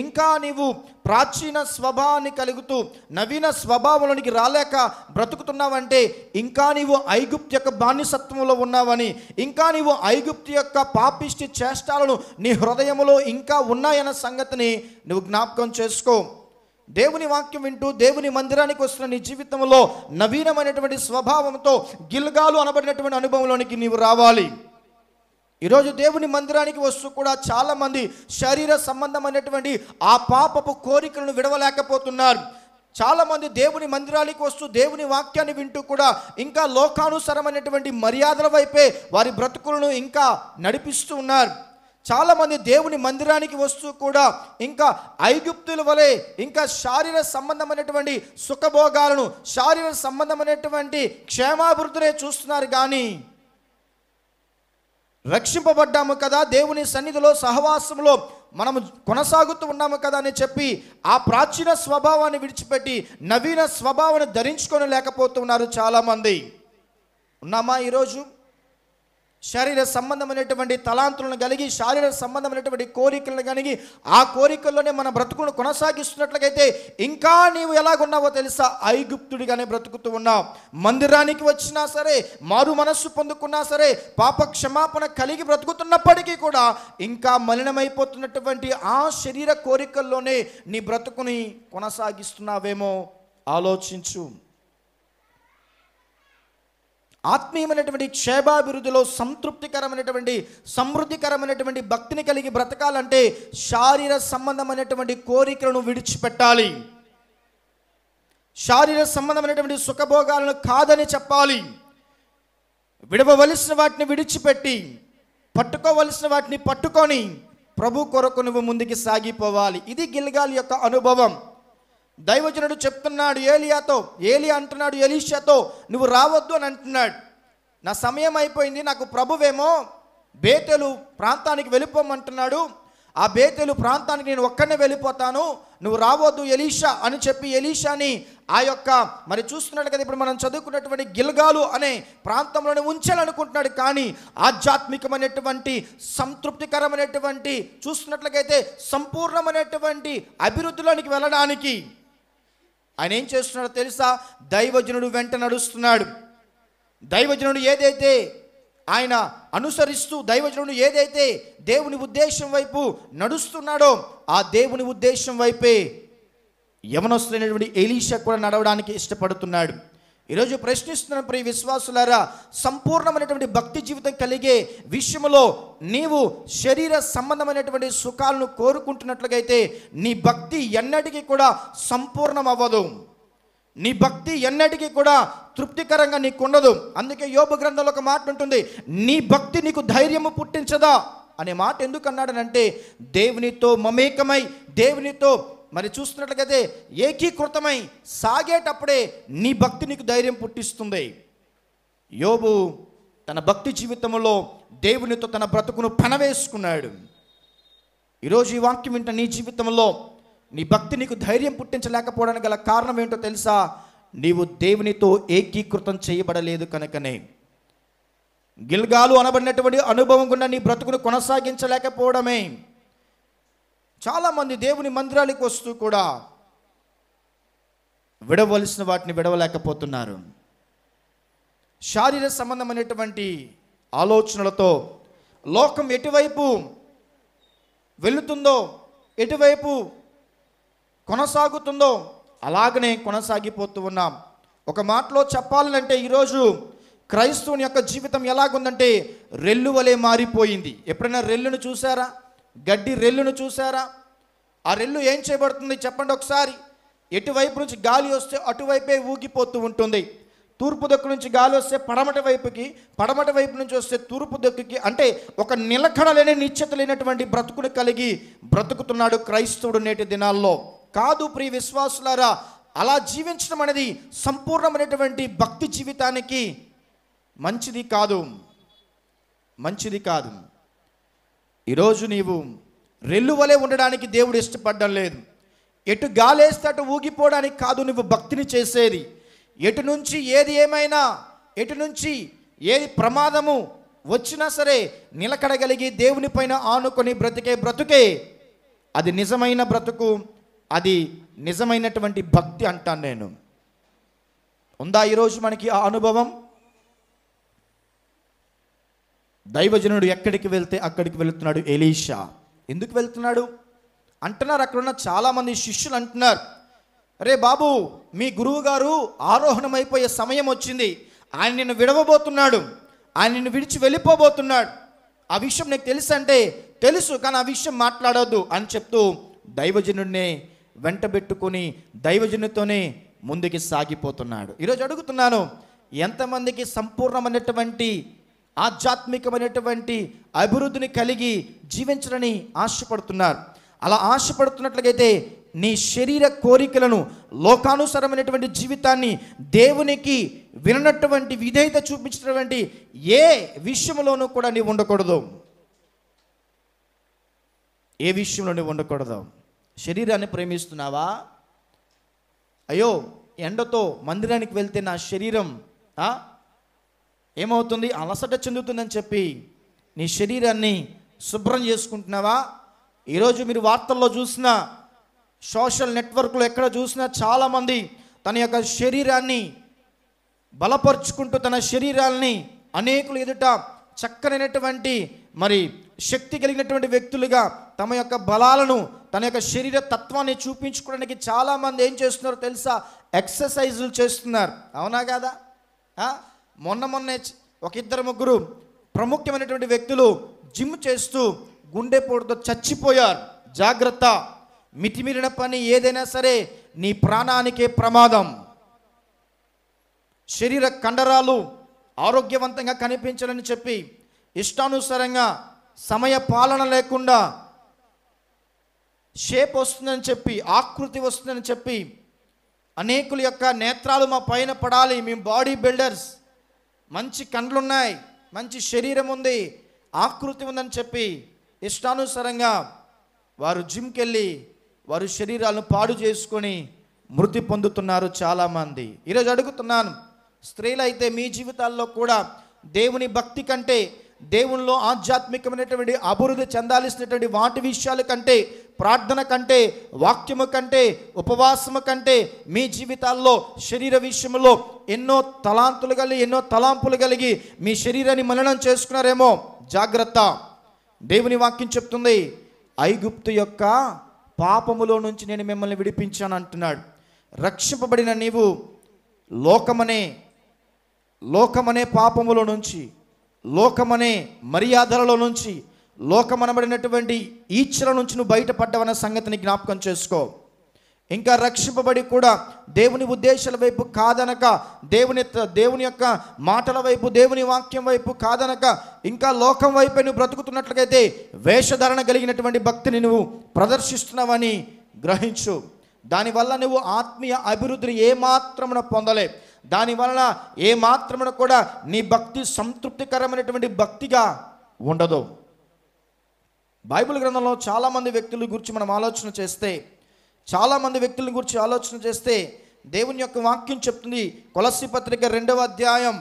S1: ఇంకా నీవు ప్రాచీన స్వభావాన్ని కలుగుతూ నవీన స్వభావంలోనికి రాలేక బ్రతుకుతున్నావంటే ఇంకా నీవు ఐగుప్తి యొక్క బానిసత్వంలో ఉన్నావని ఇంకా నీవు ఐగుప్తి యొక్క పాపిష్టి చేష్టాలను నీ హృదయంలో ఇంకా ఉన్నాయన్న సంగతిని నువ్వు జ్ఞాపకం చేసుకో దేవుని వాక్యం వింటూ దేవుని మందిరానికి వస్తున్న నీ జీవితంలో నవీనమైనటువంటి స్వభావంతో గిల్గాలు అనబడినటువంటి అనుభవంలోనికి నీవు రావాలి ఈరోజు దేవుని మందిరానికి వస్తూ కూడా చాలామంది శరీర సంబంధమైనటువంటి ఆ పాపపు కోరికలను విడవలేకపోతున్నారు చాలామంది దేవుని మందిరానికి వస్తూ దేవుని వాక్యాన్ని వింటూ కూడా ఇంకా లోకానుసరమైనటువంటి మర్యాదల వైపే వారి బ్రతుకులను ఇంకా నడిపిస్తూ ఉన్నారు చాలామంది దేవుని మందిరానికి వస్తూ కూడా ఇంకా ఐగుప్తుల వలె ఇంకా శారీర సంబంధమైనటువంటి సుఖభోగాలను శారీర సంబంధమైనటువంటి క్షేమాభివృద్ధినే చూస్తున్నారు కానీ రక్షింపబడ్డాము కదా దేవుని సన్నిధిలో సహవాసంలో మనం కొనసాగుతూ ఉన్నాము కదా అని చెప్పి ఆ ప్రాచీన స్వభావాన్ని విడిచిపెట్టి నవీన స్వభావాన్ని ధరించుకొని లేకపోతున్నారు చాలామంది ఉన్నామా ఈరోజు శరీర సంబంధమైనటువంటి తలాంతులను కలిగి శారీర సంబంధమైనటువంటి కోరికలను కలిగి ఆ కోరికల్లోనే మన బ్రతుకును కొనసాగిస్తున్నట్లయితే ఇంకా నీవు ఎలాగున్నావో తెలుసా ఐగుప్తుడిగానే బ్రతుకుతూ ఉన్నావు మందిరానికి వచ్చినా సరే మారు మనస్సు పొందుకున్నా సరే పాప క్షమాపణ కలిగి బ్రతుకుతున్నప్పటికీ కూడా ఇంకా మలినమైపోతున్నటువంటి ఆ శరీర కోరికల్లోనే నీ బ్రతుకుని కొనసాగిస్తున్నావేమో ఆలోచించు ఆత్మీయమైనటువంటి క్షేమాభివృద్ధిలో సంతృప్తికరమైనటువంటి సమృద్ధికరమైనటువంటి భక్తిని కలిగి బ్రతకాలంటే శారీర సంబంధమైనటువంటి కోరికలను విడిచిపెట్టాలి శారీర సంబంధమైనటువంటి సుఖభోగాలను కాదని చెప్పాలి విడవవలసిన వాటిని విడిచిపెట్టి పట్టుకోవలసిన వాటిని పట్టుకొని ప్రభు కొరకు నువ్వు ముందుకు సాగిపోవాలి ఇది గిల్గాల్ యొక్క అనుభవం దైవజనుడు చెప్తున్నాడు ఏలియాతో ఏలియా అంటున్నాడు ఎలీషాతో నువ్వు రావద్దు అని అంటున్నాడు నా సమయం అయిపోయింది నాకు ప్రభువేమో బేతెలు ప్రాంతానికి వెళ్ళిపోమంటున్నాడు ఆ బేతెలు ప్రాంతానికి నేను ఒక్కడనే వెళ్ళిపోతాను నువ్వు రావద్దు ఎలీషా అని చెప్పి ఎలీషాని ఆ యొక్క మరి చూస్తున్నాడు కదా ఇప్పుడు మనం చదువుకున్నటువంటి గిల్గాలు అనే ప్రాంతంలోనే ఉంచాలనుకుంటున్నాడు కానీ ఆధ్యాత్మికమైనటువంటి సంతృప్తికరమైనటువంటి చూస్తున్నట్లయితే సంపూర్ణమైనటువంటి అభివృద్ధిలోనికి వెళ్ళడానికి ఆయన ఏం చేస్తున్నాడో తెలుసా దైవజనుడు వెంట నడుస్తున్నాడు దైవజనుడు ఏదైతే ఆయన అనుసరిస్తూ దైవజనుడు ఏదైతే దేవుని ఉద్దేశం వైపు నడుస్తున్నాడో ఆ దేవుని ఉద్దేశం వైపే యమనొస్తున్నటువంటి ఎలీషా కూడా నడవడానికి ఇష్టపడుతున్నాడు ఈరోజు ప్రశ్నిస్తున్న ప్రియ విశ్వాసులారా సంపూర్ణమైనటువంటి భక్తి జీవితం కలిగే విషయంలో నీవు శరీర సంబంధమైనటువంటి సుఖాలను కోరుకుంటున్నట్లుగైతే నీ భక్తి ఎన్నటికీ కూడా సంపూర్ణం అవ్వదు నీ భక్తి ఎన్నటికీ కూడా తృప్తికరంగా నీకు ఉండదు అందుకే యోగ గ్రంథంలో ఒక మాట ఉంటుంది నీ భక్తి నీకు ధైర్యము పుట్టించదా అనే మాట ఎందుకు అన్నాడనంటే దేవునితో మమేకమై దేవునితో మరి చూస్తున్నట్లయితే ఏకీకృతమై సాగేటప్పుడే నీ భక్తి నీకు ధైర్యం పుట్టిస్తుంది యోబు తన భక్తి జీవితంలో దేవునితో తన బ్రతుకును పనవేసుకున్నాడు ఈరోజు ఈ వాక్యం వింట నీ జీవితంలో నీ భక్తి నీకు ధైర్యం పుట్టించలేకపోవడానికి గల కారణం ఏంటో తెలుసా నీవు దేవునితో ఏకీకృతం చేయబడలేదు కనుకనే గిల్గాలు అనబడినటువంటి అనుభవం గుండా నీ బ్రతుకును కొనసాగించలేకపోవడమే చాలామంది దేవుని మందిరాలకు వస్తూ కూడా విడవలసిన వాటిని విడవలేకపోతున్నారు శారీర సంబంధమైనటువంటి ఆలోచనలతో లోకం ఎటువైపు వెళుతుందో ఎటువైపు కొనసాగుతుందో అలాగనే కొనసాగిపోతూ ఉన్నాం ఒక మాటలో చెప్పాలంటే ఈరోజు క్రైస్తవుని యొక్క జీవితం ఎలాగుందంటే రెల్లు వలె మారిపోయింది ఎప్పుడైనా రెల్లును చూసారా గడ్డి రెల్లును చూసారా ఆ రెల్లు ఏం చేయబడుతుంది చెప్పండి ఒకసారి ఎటువైపు నుంచి గాలి వస్తే అటువైపే ఊగిపోతూ ఉంటుంది తూర్పు దక్కు నుంచి గాలి వస్తే పడమట వైపుకి పడమట వైపు నుంచి వస్తే తూర్పు దిక్కుకి అంటే ఒక నిలకడ లేని నిశ్చిత లేనటువంటి బ్రతుకును కలిగి బ్రతుకుతున్నాడు క్రైస్తవుడు నేటి దినాల్లో కాదు ప్రియ విశ్వాసులారా అలా జీవించడం అనేది సంపూర్ణమైనటువంటి భక్తి జీవితానికి మంచిది కాదు మంచిది కాదు ఈరోజు నీవు రెల్లు వలె ఉండడానికి దేవుడు ఇష్టపడడం లేదు ఎటు గాలేస్తే అటు ఊగిపోవడానికి కాదు నువ్వు భక్తిని చేసేది ఎటు నుంచి ఏది ఏమైనా ఎటు నుంచి ఏది ప్రమాదము వచ్చినా సరే నిలకడగలిగి దేవుని పైన ఆనుకొని బ్రతికే బ్రతుకే అది నిజమైన బ్రతుకు అది నిజమైనటువంటి భక్తి అంటాను నేను ఉందా ఈరోజు మనకి ఆ అనుభవం దైవజనుడు ఎక్కడికి వెళ్తే అక్కడికి వెళుతున్నాడు ఎలీషా ఎందుకు వెళ్తున్నాడు అంటున్నారు అక్కడున్న చాలామంది శిష్యులు అంటున్నారు అరే బాబు మీ గురువు గారు ఆరోహణమైపోయే సమయం వచ్చింది ఆయన నిన్ను విడవబోతున్నాడు ఆయన నిన్ను విడిచి వెళ్ళిపోబోతున్నాడు ఆ విషయం నీకు తెలుసు అంటే తెలుసు కానీ ఆ విషయం మాట్లాడద్దు అని చెప్తూ దైవజనుడినే వెంటబెట్టుకొని దైవజనుడితోనే ముందుకి సాగిపోతున్నాడు ఈరోజు అడుగుతున్నాను ఎంతమందికి సంపూర్ణమైనటువంటి ఆధ్యాత్మికమైనటువంటి అభివృద్ధిని కలిగి జీవించడని ఆశపడుతున్నారు అలా ఆశపడుతున్నట్లయితే నీ శరీర కోరికలను లోకానుసరమైనటువంటి జీవితాన్ని దేవునికి విననటువంటి విధేయత చూపించినటువంటి ఏ విషయంలోనూ కూడా నీవు ఉండకూడదు ఏ విషయంలో నువ్వు ఉండకూడదు శరీరాన్ని ప్రేమిస్తున్నావా అయ్యో ఎండతో మందిరానికి వెళ్తే నా శరీరం ఏమవుతుంది అలసట చెందుతుందని చెప్పి నీ శరీరాన్ని శుభ్రం చేసుకుంటున్నావా ఈరోజు మీరు వార్తల్లో చూసిన సోషల్ నెట్వర్క్లో ఎక్కడ చూసినా చాలామంది తన యొక్క శరీరాన్ని బలపరుచుకుంటూ తన శరీరాల్ని అనేకులు ఎదుట చక్కనైనటువంటి మరి శక్తి కలిగినటువంటి వ్యక్తులుగా తమ యొక్క బలాలను తన యొక్క శరీర తత్వాన్ని చూపించుకోవడానికి చాలామంది ఏం చేస్తున్నారో తెలుసా ఎక్సర్సైజులు చేస్తున్నారు అవునా కదా మొన్న మొన్నే ఒక ఇద్దరు ముగ్గురు ప్రముఖమైనటువంటి వ్యక్తులు జిమ్ చేస్తూ గుండెపోటుతో చచ్చిపోయారు జాగ్రత్త మితిమీరిన పని ఏదైనా సరే నీ ప్రాణానికే ప్రమాదం శరీర కండరాలు ఆరోగ్యవంతంగా కనిపించాలని చెప్పి ఇష్టానుసారంగా సమయ పాలన లేకుండా షేప్ వస్తుందని చెప్పి ఆకృతి వస్తుందని చెప్పి అనేకుల యొక్క నేత్రాలు మా పైన పడాలి మేము బాడీ బిల్డర్స్ మంచి కండ్లున్నాయి మంచి శరీరం ఉంది ఆకృతి ఉందని చెప్పి ఇష్టానుసారంగా వారు జిమ్కి వెళ్ళి వారు శరీరాలను పాడు చేసుకొని మృతి పొందుతున్నారు చాలామంది ఈరోజు అడుగుతున్నాను స్త్రీలైతే మీ జీవితాల్లో కూడా దేవుని భక్తి కంటే దేవునిలో ఆధ్యాత్మికమైనటువంటి అభివృద్ధి చెందాల్సినటువంటి వాటి విషయాల కంటే ప్రార్థన కంటే వాక్యము కంటే ఉపవాసము కంటే మీ జీవితాల్లో శరీర విషయంలో ఎన్నో తలాంతులు కలిగి ఎన్నో తలాంపులు కలిగి మీ శరీరాన్ని మలనం చేసుకున్నారేమో జాగ్రత్త దేవుని వాక్యం చెప్తుంది ఐగుప్తు యొక్క పాపములో నుంచి నేను మిమ్మల్ని విడిపించాను అంటున్నాడు రక్షింపబడిన నీవు లోకమనే లోకమనే పాపములో నుంచి లోకమనే మర్యాదలలో నుంచి లోకమనబడినటువంటి ఈచ్ఛల నుంచి నువ్వు బయటపడ్డవన్న సంగతిని జ్ఞాపకం చేసుకో ఇంకా రక్షింపబడి కూడా దేవుని ఉద్దేశాల వైపు కాదనక దేవుని దేవుని యొక్క మాటల వైపు దేవుని వాక్యం వైపు కాదనక ఇంకా లోకం వైపే నువ్వు బ్రతుకుతున్నట్లయితే వేషధారణ కలిగినటువంటి భక్తిని నువ్వు ప్రదర్శిస్తున్నావని గ్రహించు దానివల్ల నువ్వు ఆత్మీయ అభివృద్ధిని ఏమాత్రమున పొందలే దానివలన ఏమాత్రమున కూడా నీ భక్తి సంతృప్తికరమైనటువంటి భక్తిగా ఉండదు బైబిల్ గ్రంథంలో చాలామంది వ్యక్తుల గురించి మనం ఆలోచన చేస్తే చాలామంది వ్యక్తుల గురించి ఆలోచన చేస్తే దేవుని యొక్క వాక్యం చెప్తుంది కొలసి పత్రిక రెండవ అధ్యాయం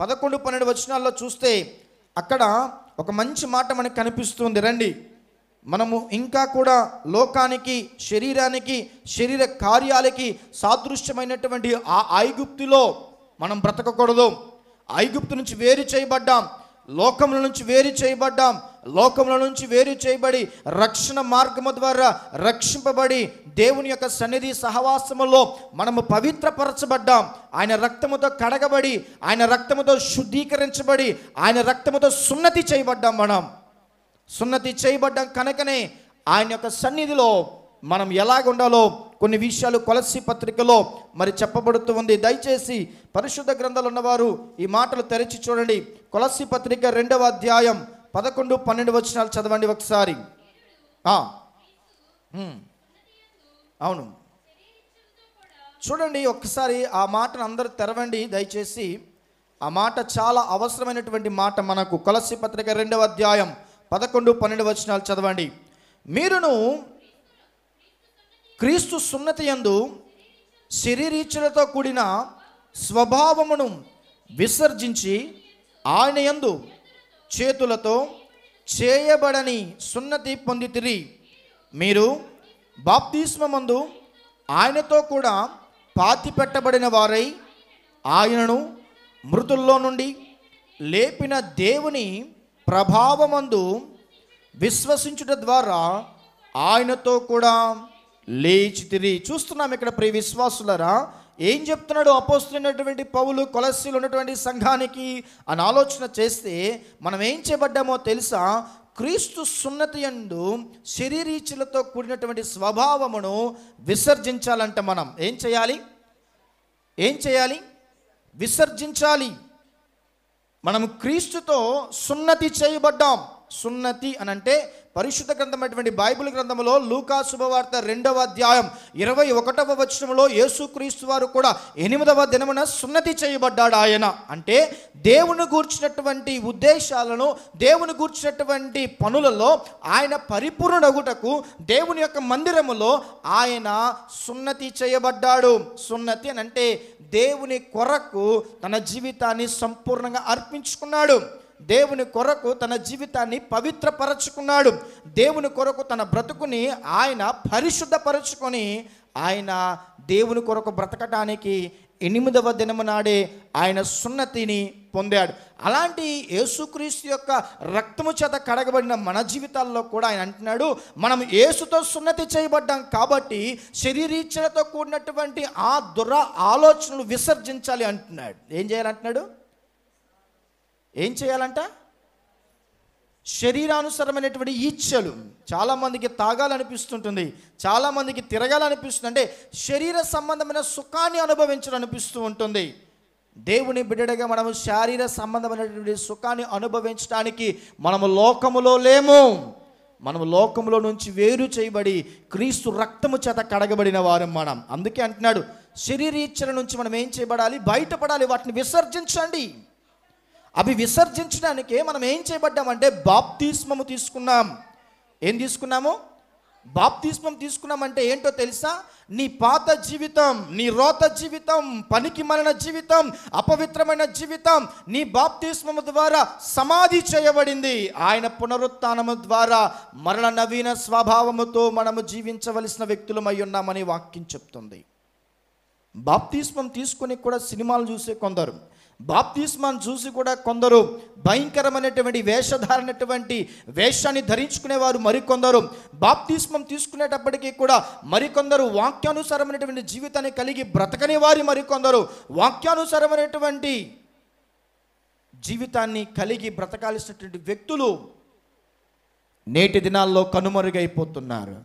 S1: పదకొండు పన్నెండు వచనాల్లో చూస్తే అక్కడ ఒక మంచి మాట మనకు కనిపిస్తుంది రండి మనము ఇంకా కూడా లోకానికి శరీరానికి శరీర కార్యాలకి సాదృశ్యమైనటువంటి ఆ ఐగుప్తిలో మనం బ్రతకకూడదు ఐగుప్తు నుంచి వేరు చేయబడ్డాం లోకముల నుంచి వేరు చేయబడ్డాం లోకముల నుంచి వేరు చేయబడి రక్షణ మార్గము ద్వారా రక్షింపబడి దేవుని యొక్క సన్నిధి సహవాసములో మనము పవిత్రపరచబడ్డాం ఆయన రక్తముతో కడగబడి ఆయన రక్తముతో శుద్ధీకరించబడి ఆయన రక్తముతో సున్నతి చేయబడ్డాం మనం సున్నతి చేయబడ్డాం కనుకనే ఆయన యొక్క సన్నిధిలో మనం ఎలాగుండాలో కొన్ని విషయాలు కొలసి పత్రికలో మరి చెప్పబడుతూ ఉంది దయచేసి పరిశుద్ధ గ్రంథాలు ఉన్నవారు ఈ మాటలు తెరచి చూడండి కొలసి పత్రిక రెండవ అధ్యాయం పదకొండు పన్నెండు వచనాలు చదవండి ఒకసారి అవును చూడండి ఒక్కసారి ఆ మాటను అందరూ తెరవండి దయచేసి ఆ మాట చాలా అవసరమైనటువంటి మాట మనకు కొలసి పత్రిక రెండవ అధ్యాయం పదకొండు పన్నెండు వచనాలు చదవండి మీరును క్రీస్తు సున్నతి ఎందు శరీరీచ్యులతో కూడిన స్వభావమును విసర్జించి ఆయన ఎందు చేతులతో చేయబడని సున్నతి పొందితిరి మీరు బాప్తీస్మందు ఆయనతో కూడా పాతి పెట్టబడిన వారై ఆయనను మృతుల్లో నుండి లేపిన దేవుని ప్రభావమందు విశ్వసించుట ద్వారా ఆయనతో కూడా లేచి తిరిగి చూస్తున్నాం ఇక్కడ ప్రియ విశ్వాసులరా ఏం చెప్తున్నాడు అపోస్తున్నటువంటి పౌలు కొలస్సులు ఉన్నటువంటి సంఘానికి అని ఆలోచన చేస్తే మనం ఏం చేయబడ్డామో తెలుసా క్రీస్తు సున్నతి ఎందు శరీరీచులతో కూడినటువంటి స్వభావమును విసర్జించాలంట మనం ఏం చేయాలి ఏం చేయాలి విసర్జించాలి మనం క్రీస్తుతో సున్నతి చేయబడ్డాం సున్నతి అనంటే అంటే పరిశుద్ధ అటువంటి బైబిల్ గ్రంథంలో లూకా శుభవార్త రెండవ అధ్యాయం ఇరవై ఒకటవ వచనంలో యేసుక్రీస్తు వారు కూడా ఎనిమిదవ దినమున సున్నతి చేయబడ్డాడు ఆయన అంటే దేవుని గూర్చినటువంటి ఉద్దేశాలను దేవుని గూర్చినటువంటి పనులలో ఆయన పరిపూర్ణగుటకు దేవుని యొక్క మందిరములో ఆయన సున్నతి చేయబడ్డాడు సున్నతి అని అంటే దేవుని కొరకు తన జీవితాన్ని సంపూర్ణంగా అర్పించుకున్నాడు దేవుని కొరకు తన జీవితాన్ని పవిత్రపరచుకున్నాడు దేవుని కొరకు తన బ్రతుకుని ఆయన పరిశుద్ధపరచుకొని ఆయన దేవుని కొరకు బ్రతకటానికి ఎనిమిదవ దినము నాడే ఆయన సున్నతిని పొందాడు అలాంటి యేసుక్రీస్తు యొక్క రక్తము చేత కడగబడిన మన జీవితాల్లో కూడా ఆయన అంటున్నాడు మనం యేసుతో సున్నతి చేయబడ్డాం కాబట్టి శరీరీక్షలతో కూడినటువంటి ఆ దుర ఆలోచనలు విసర్జించాలి అంటున్నాడు ఏం చేయాలంటున్నాడు ఏం చేయాలంట శరీరానుసరమైనటువంటి ఈచ్ఛలు చాలామందికి తాగాలనిపిస్తుంటుంది చాలామందికి తిరగాలనిపిస్తుంది అంటే శరీర సంబంధమైన సుఖాన్ని అనుభవించాలనిపిస్తూ ఉంటుంది దేవుని బిడ్డగా మనము శారీర సంబంధమైనటువంటి సుఖాన్ని అనుభవించడానికి మనము లోకములో లేము మనము లోకములో నుంచి వేరు చేయబడి క్రీస్తు రక్తము చేత కడగబడిన వారు మనం అందుకే అంటున్నాడు శరీరీచ్ఛల నుంచి మనం ఏం చేయబడాలి బయటపడాలి వాటిని విసర్జించండి అవి విసర్జించడానికి మనం ఏం చేయబడ్డామంటే బాప్తిస్మము తీసుకున్నాం ఏం తీసుకున్నాము బాప్తిస్మం తీసుకున్నామంటే ఏంటో తెలుసా నీ పాత జీవితం నీ రోత జీవితం పనికి మరణ జీవితం అపవిత్రమైన జీవితం నీ బాప్తిస్మము ద్వారా సమాధి చేయబడింది ఆయన పునరుత్నము ద్వారా మరణ నవీన స్వభావముతో మనము జీవించవలసిన వ్యక్తులమై ఉన్నామని వాక్యం చెప్తుంది బాప్తిస్మం తీసుకుని కూడా సినిమాలు చూసే కొందరు బాప్తిస్మాన్ చూసి కూడా కొందరు భయంకరమైనటువంటి వేషధారణటువంటి వేషాన్ని ధరించుకునేవారు మరికొందరు బాప్తిస్మం తీసుకునేటప్పటికీ కూడా మరికొందరు వాక్యానుసారమైనటువంటి జీవితాన్ని కలిగి బ్రతకని వారి మరికొందరు వాక్యానుసారమైనటువంటి జీవితాన్ని కలిగి బ్రతకాల్సినటువంటి వ్యక్తులు నేటి దినాల్లో కనుమరుగైపోతున్నారు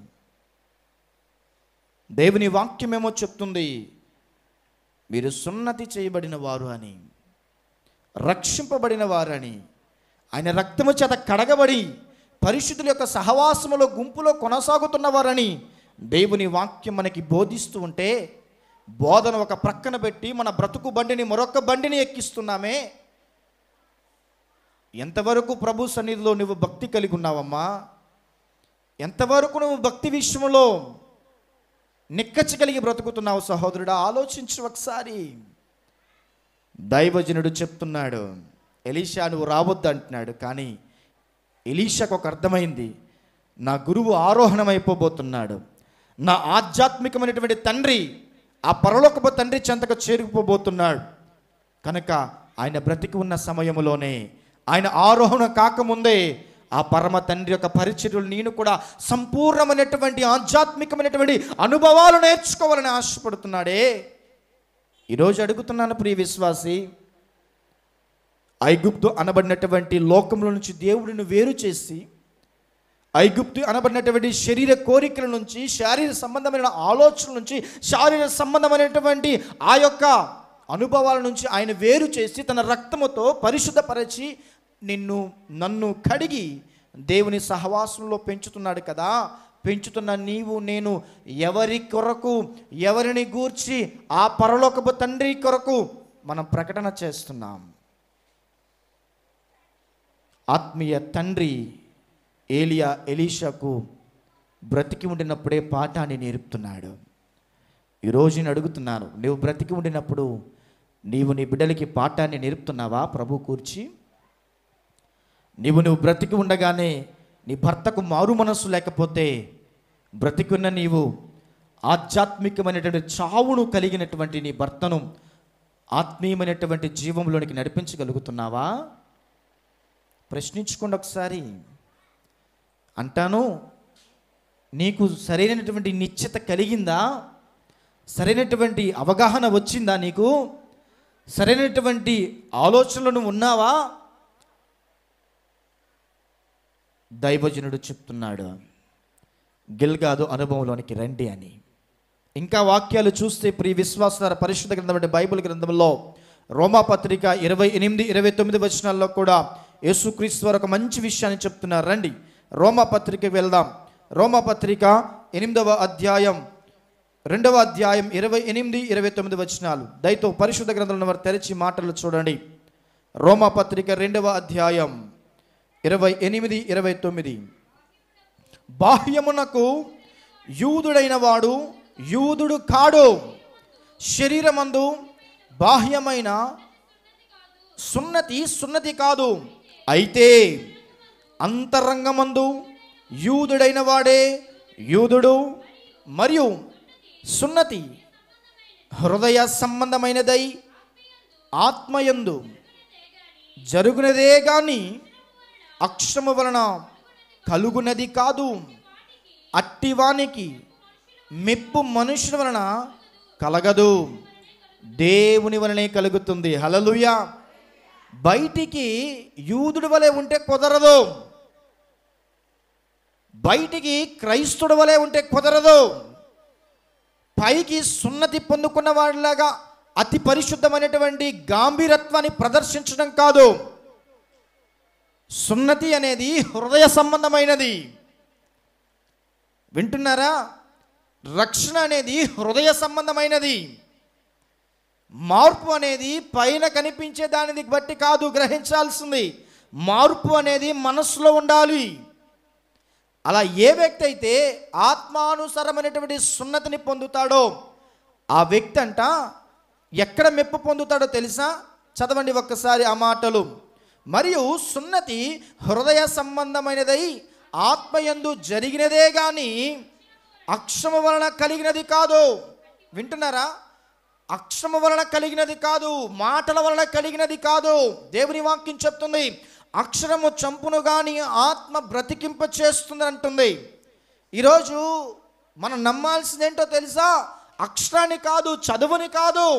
S1: దేవుని వాక్యం ఏమో చెప్తుంది మీరు సున్నతి చేయబడిన వారు అని రక్షింపబడిన వారని ఆయన రక్తము చేత కడగబడి పరిశుద్ధుల యొక్క సహవాసములో గుంపులో కొనసాగుతున్నవారని దేవుని వాక్యం మనకి బోధిస్తూ ఉంటే బోధన ఒక ప్రక్కన పెట్టి మన బ్రతుకు బండిని మరొక బండిని ఎక్కిస్తున్నామే ఎంతవరకు ప్రభు సన్నిధిలో నువ్వు భక్తి కలిగి ఉన్నావమ్మా ఎంతవరకు నువ్వు భక్తి విషయంలో నిక్కచ్చి కలిగి బ్రతుకుతున్నావు సహోదరుడు ఆలోచించు ఒకసారి దైవజనుడు చెప్తున్నాడు ఎలీషా నువ్వు రావద్దు అంటున్నాడు కానీ ఎలీషాకు ఒక అర్థమైంది నా గురువు ఆరోహణం అయిపోబోతున్నాడు నా ఆధ్యాత్మికమైనటువంటి తండ్రి ఆ పరలోకపు తండ్రి చెంతకు చేరుకుపోబోతున్నాడు కనుక ఆయన బ్రతికి ఉన్న సమయంలోనే ఆయన ఆరోహణ కాకముందే ఆ పరమ తండ్రి యొక్క పరిచర్లు నేను కూడా సంపూర్ణమైనటువంటి ఆధ్యాత్మికమైనటువంటి అనుభవాలు నేర్చుకోవాలని ఆశపడుతున్నాడే ఈరోజు అడుగుతున్నాను ప్రియ విశ్వాసి ఐగుప్తు అనబడినటువంటి లోకంలో నుంచి దేవుడిని వేరు చేసి ఐగుప్తు అనబడినటువంటి శరీర కోరికల నుంచి శారీర సంబంధమైన ఆలోచనల నుంచి శారీర సంబంధమైనటువంటి ఆ యొక్క అనుభవాల నుంచి ఆయన వేరు చేసి తన రక్తముతో పరిశుద్ధపరచి నిన్ను నన్ను కడిగి దేవుని సహవాసంలో పెంచుతున్నాడు కదా పెంచుతున్న నీవు నేను ఎవరి కొరకు ఎవరిని గూర్చి ఆ పరలోకపు తండ్రి కొరకు మనం ప్రకటన చేస్తున్నాం ఆత్మీయ తండ్రి ఏలియా ఎలీషాకు బ్రతికి ఉండినప్పుడే పాఠాన్ని నేర్పుతున్నాడు ఈరోజు నేను అడుగుతున్నాను నీవు బ్రతికి ఉండినప్పుడు నీవు నీ బిడ్డలకి పాఠాన్ని నేర్పుతున్నావా ప్రభు కూర్చి నీవు నువ్వు బ్రతికి ఉండగానే నీ భర్తకు మారు మనస్సు లేకపోతే బ్రతికున్న నీవు ఆధ్యాత్మికమైనటువంటి చావును కలిగినటువంటి నీ భర్తను ఆత్మీయమైనటువంటి జీవంలోనికి నడిపించగలుగుతున్నావా ప్రశ్నించుకోండి ఒకసారి అంటాను నీకు సరైనటువంటి నిశ్చిత కలిగిందా సరైనటువంటి అవగాహన వచ్చిందా నీకు సరైనటువంటి ఆలోచనలను ఉన్నావా దైవజనుడు చెప్తున్నాడు గిల్గాదు అనుభవంలోనికి రండి అని ఇంకా వాక్యాలు చూస్తే ప్రియ విశ్వాసార పరిశుద్ధ గ్రంథం బైబిల్ గ్రంథంలో రోమాపత్రిక ఇరవై ఎనిమిది ఇరవై తొమ్మిది వచనాల్లో కూడా యేసుక్రీస్తు వారు ఒక మంచి విషయాన్ని చెప్తున్నారు రండి రోమాపత్రిక వెళ్దాం రోమాపత్రిక ఎనిమిదవ అధ్యాయం రెండవ అధ్యాయం ఇరవై ఎనిమిది ఇరవై తొమ్మిది వచనాలు దయతో పరిశుద్ధ గ్రంథంలో వారు తెరిచి మాటలు చూడండి రోమాపత్రిక రెండవ అధ్యాయం ఇరవై ఎనిమిది ఇరవై తొమ్మిది బాహ్యమునకు యూదుడైన వాడు యూదుడు కాడు శరీరమందు బాహ్యమైన సున్నతి సున్నతి కాదు అయితే అంతరంగమందు యూదుడైన వాడే యూదుడు మరియు సున్నతి హృదయ సంబంధమైనదై ఆత్మయందు జరుగునదే కానీ అక్షము వలన కలుగునది కాదు అట్టివానికి మెప్పు మనుషుల వలన కలగదు దేవుని వలనే కలుగుతుంది హలలుయ బయటికి యూదుడు వలె ఉంటే కుదరదు బయటికి క్రైస్తుడు వలె ఉంటే కుదరదు పైకి సున్నతి పొందుకున్న వాళ్ళలాగా అతి పరిశుద్ధమైనటువంటి గాంభీరత్వాన్ని ప్రదర్శించడం కాదు సున్నతి అనేది హృదయ సంబంధమైనది వింటున్నారా రక్షణ అనేది హృదయ సంబంధమైనది మార్పు అనేది పైన కనిపించే దానిని బట్టి కాదు గ్రహించాల్సింది మార్పు అనేది మనస్సులో ఉండాలి అలా ఏ వ్యక్తి అయితే ఆత్మానుసరమైనటువంటి సున్నతిని పొందుతాడో ఆ వ్యక్తి అంట ఎక్కడ మెప్పు పొందుతాడో తెలుసా చదవండి ఒక్కసారి ఆ మాటలు మరియు సున్నతి హృదయ సంబంధమైనదై ఆత్మయందు జరిగినదే కానీ అక్షమ వలన కలిగినది కాదు వింటున్నారా అక్షమ వలన కలిగినది కాదు మాటల వలన కలిగినది కాదు దేవుని వాక్యం చెప్తుంది అక్షరము చంపును కానీ ఆత్మ బ్రతికింప చేస్తుంది అంటుంది ఈరోజు మనం నమ్మాల్సిందేంటో తెలుసా అక్షరాన్ని కాదు చదువుని కాదు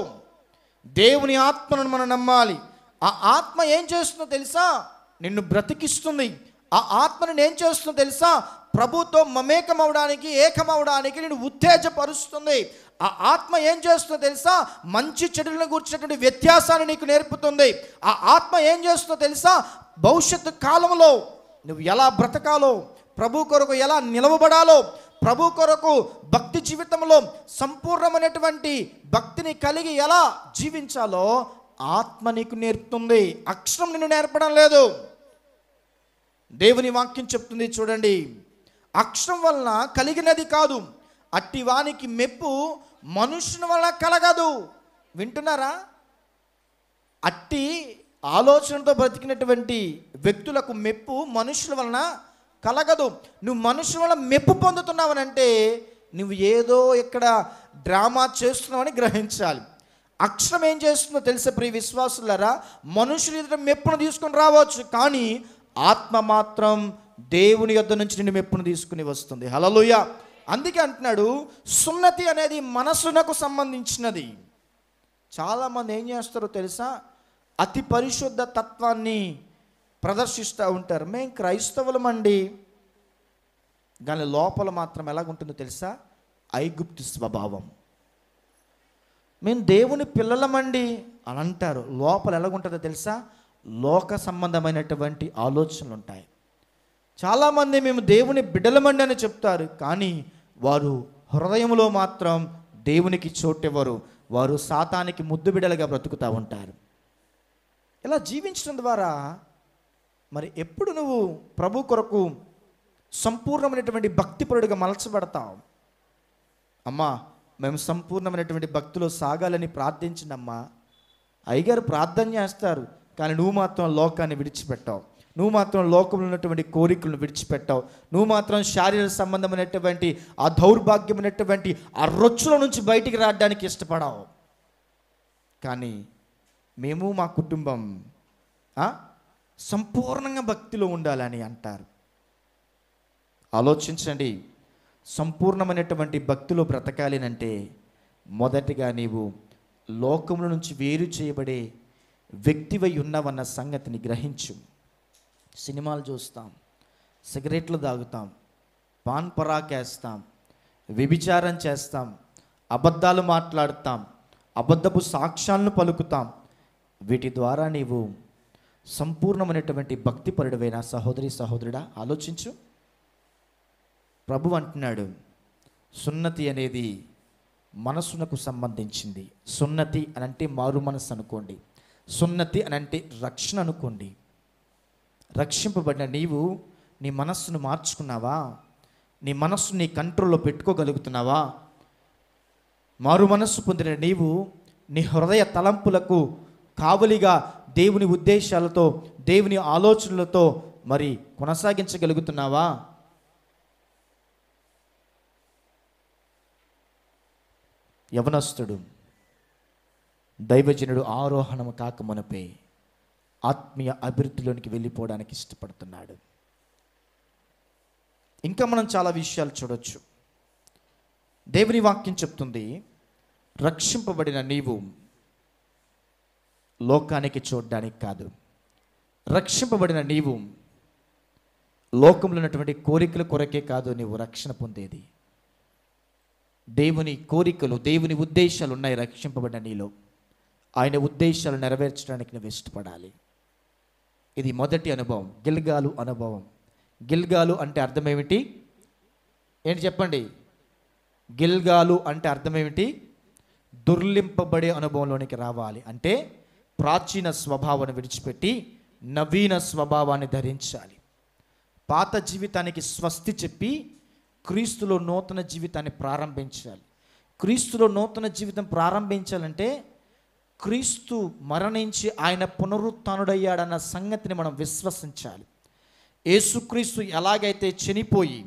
S1: దేవుని ఆత్మను మనం నమ్మాలి ఆ ఆత్మ ఏం చేస్తుందో తెలుసా నిన్ను బ్రతికిస్తుంది ఆ ఆత్మ నేను ఏం చేస్తుందో తెలుసా ప్రభుతో మమేకం అవడానికి ఏకమవడానికి నేను ఉత్తేజపరుస్తుంది ఆ ఆత్మ ఏం చేస్తుందో తెలుసా మంచి చెడులను కూర్చున్నటువంటి వ్యత్యాసాన్ని నీకు నేర్పుతుంది ఆ ఆత్మ ఏం చేస్తుందో తెలుసా భవిష్యత్తు కాలంలో నువ్వు ఎలా బ్రతకాలో ప్రభు కొరకు ఎలా నిలవబడాలో ప్రభు కొరకు భక్తి జీవితంలో సంపూర్ణమైనటువంటి భక్తిని కలిగి ఎలా జీవించాలో ఆత్మ నీకు నేర్పుతుంది అక్షరం నిన్ను నేర్పడం లేదు దేవుని వాక్యం చెప్తుంది చూడండి అక్షరం వలన కలిగినది కాదు అట్టి వానికి మెప్పు మనుషుని వల్ల కలగదు వింటున్నారా అట్టి ఆలోచనతో బ్రతికినటువంటి వ్యక్తులకు మెప్పు మనుషుల వలన కలగదు నువ్వు మనుషుల వల్ల మెప్పు పొందుతున్నావనంటే నువ్వు ఏదో ఇక్కడ డ్రామా చేస్తున్నావని గ్రహించాలి అక్షరం ఏం చేస్తుందో తెలిసే ప్రియ విశ్వాసులరా మనుషులు ఎదుట మెప్పును తీసుకుని రావచ్చు కానీ ఆత్మ మాత్రం దేవుని యొద్ నుంచి నిన్ను మెప్పును తీసుకుని వస్తుంది హలలుయ అందుకే అంటున్నాడు సున్నతి అనేది మనసునకు సంబంధించినది చాలామంది ఏం చేస్తారో తెలుసా అతి పరిశుద్ధ తత్వాన్ని ప్రదర్శిస్తూ ఉంటారు మేము క్రైస్తవులమండి దాని లోపల మాత్రం ఎలాగుంటుందో తెలుసా ఐగుప్తు స్వభావం మేము దేవుని పిల్లలమండి అని అంటారు లోపల ఎలాగుంటుందో తెలుసా లోక సంబంధమైనటువంటి ఆలోచనలు ఉంటాయి చాలామంది మేము దేవుని బిడ్డలమండి అని చెప్తారు కానీ వారు హృదయంలో మాత్రం దేవునికి చోటివ్వరు వారు సాతానికి ముద్దు బిడ్డలుగా బ్రతుకుతూ ఉంటారు ఇలా జీవించడం ద్వారా మరి ఎప్పుడు నువ్వు ప్రభు కొరకు సంపూర్ణమైనటువంటి భక్తిపరుడిగా మలచబడతావు అమ్మా మేము సంపూర్ణమైనటువంటి భక్తులు సాగాలని ప్రార్థించినమ్మా అయ్యగారు ప్రార్థన చేస్తారు కానీ నువ్వు మాత్రం లోకాన్ని విడిచిపెట్టావు నువ్వు మాత్రం లోకంలో ఉన్నటువంటి కోరికలను విడిచిపెట్టావు నువ్వు మాత్రం శారీరక సంబంధమైనటువంటి ఆ దౌర్భాగ్యమైనటువంటి ఆ రొచ్చుల నుంచి బయటికి రావడానికి ఇష్టపడావు కానీ మేము మా కుటుంబం సంపూర్ణంగా భక్తిలో ఉండాలని అంటారు ఆలోచించండి సంపూర్ణమైనటువంటి భక్తులు బ్రతకాలి అంటే మొదటిగా నీవు లోకముల నుంచి వేరు చేయబడే వ్యక్తివై ఉన్నవన్న సంగతిని గ్రహించు సినిమాలు చూస్తాం సిగరెట్లు తాగుతాం పాన్ పరాకేస్తాం వ్యభిచారం చేస్తాం అబద్ధాలు మాట్లాడతాం అబద్ధపు సాక్ష్యాలను పలుకుతాం వీటి ద్వారా నీవు సంపూర్ణమైనటువంటి భక్తి పరుడువైన సహోదరి సహోదరుడా ఆలోచించు ప్రభు అంటున్నాడు సున్నతి అనేది మనస్సునకు సంబంధించింది సున్నతి అని అంటే మారు మనస్సు అనుకోండి సున్నతి అని అంటే రక్షణ అనుకోండి రక్షింపబడిన నీవు నీ మనస్సును మార్చుకున్నావా నీ మనస్సు నీ కంట్రోల్లో పెట్టుకోగలుగుతున్నావా మారు మనస్సు పొందిన నీవు నీ హృదయ తలంపులకు కావలిగా దేవుని ఉద్దేశాలతో దేవుని ఆలోచనలతో మరి కొనసాగించగలుగుతున్నావా యవనస్తుడు దైవజనుడు ఆరోహణము కాక మునపే ఆత్మీయ అభివృద్ధిలోనికి వెళ్ళిపోవడానికి ఇష్టపడుతున్నాడు ఇంకా మనం చాలా విషయాలు చూడొచ్చు దేవుని వాక్యం చెప్తుంది రక్షింపబడిన నీవు లోకానికి చూడడానికి కాదు రక్షింపబడిన నీవు లోకంలో ఉన్నటువంటి కోరికల కొరకే కాదు నీవు రక్షణ పొందేది దేవుని కోరికలు దేవుని ఉద్దేశాలు ఉన్నాయి రక్షింపబడిన నీలో ఆయన ఉద్దేశాలు నెరవేర్చడానికి నువ్వు ఇష్టపడాలి ఇది మొదటి అనుభవం గిల్గాలు అనుభవం గిల్గాలు అంటే అర్థం ఏమిటి ఏంటి చెప్పండి గిల్గాలు అంటే అర్థం ఏమిటి దుర్లింపబడే అనుభవంలోనికి రావాలి అంటే ప్రాచీన స్వభావాన్ని విడిచిపెట్టి నవీన స్వభావాన్ని ధరించాలి పాత జీవితానికి స్వస్తి చెప్పి క్రీస్తులో నూతన జీవితాన్ని ప్రారంభించాలి క్రీస్తులో నూతన జీవితం ప్రారంభించాలంటే క్రీస్తు మరణించి ఆయన పునరుత్డయ్యాడన్న సంగతిని మనం విశ్వసించాలి యేసుక్రీస్తు ఎలాగైతే చనిపోయి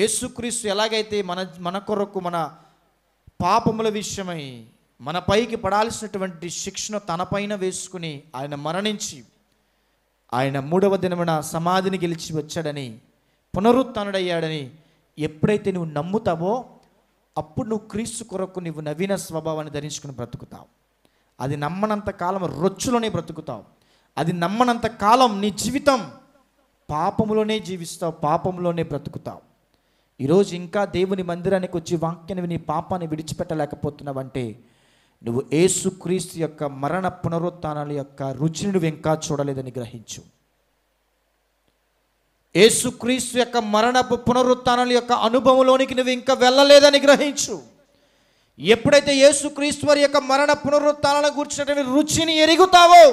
S1: యేసుక్రీస్తు ఎలాగైతే మన మన కొరకు మన పాపముల విషయమై మన పైకి పడాల్సినటువంటి శిక్షను తనపైన వేసుకుని ఆయన మరణించి ఆయన మూడవ దినమున సమాధిని గెలిచి వచ్చాడని పునరుత్డయ్యాడని ఎప్పుడైతే నువ్వు నమ్ముతావో అప్పుడు నువ్వు క్రీస్తు కొరకు నువ్వు నవీన స్వభావాన్ని ధరించుకుని బ్రతుకుతావు అది నమ్మనంత కాలం రొచ్చులోనే బ్రతుకుతావు అది నమ్మనంత కాలం నీ జీవితం పాపములోనే జీవిస్తావు పాపంలోనే బ్రతుకుతావు ఈరోజు ఇంకా దేవుని మందిరానికి వచ్చి వాక్యాన్ని నీ పాపాన్ని విడిచిపెట్టలేకపోతున్నావంటే నువ్వు ఏసుక్రీస్తు యొక్క మరణ పునరుత్నాల యొక్క రుచిని నువ్వు ఇంకా చూడలేదని గ్రహించు యేసుక్రీస్తు యొక్క మరణపు పునరుత్నాల యొక్క అనుభవంలోనికి నువ్వు ఇంకా వెళ్ళలేదని గ్రహించు ఎప్పుడైతే యేసుక్రీస్తు వారి యొక్క మరణ పునరుత్నాలను గుర్చినటువంటి రుచిని ఎరుగుతావో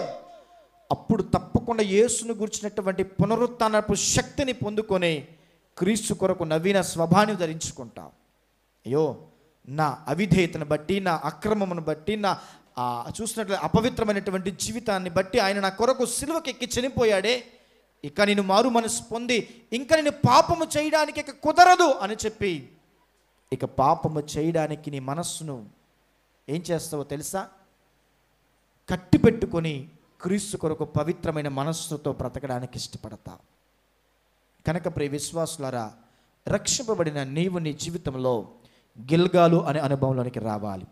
S1: అప్పుడు తప్పకుండా యేసును గుర్చినటువంటి పునరుత్నపు శక్తిని పొందుకొని క్రీస్తు కొరకు నవీన స్వభాన్ని ధరించుకుంటావు అయ్యో నా అవిధేయతను బట్టి నా అక్రమమును బట్టి నా చూసినట్లు అపవిత్రమైనటువంటి జీవితాన్ని బట్టి ఆయన నా కొరకు సిలువకెక్కి చనిపోయాడే ఇక నేను మారు మనసు పొంది ఇంకా నేను పాపము చేయడానికి ఇక కుదరదు అని చెప్పి ఇక పాపము చేయడానికి నీ మనస్సును ఏం చేస్తావో తెలుసా కట్టి పెట్టుకొని క్రీస్తు కొరకు పవిత్రమైన మనస్సుతో బ్రతకడానికి ఇష్టపడతా కనుక ప్రే విశ్వాసులారా రక్షింపబడిన నీవు నీ జీవితంలో గిల్గాలు అనే అనుభవంలోనికి రావాలి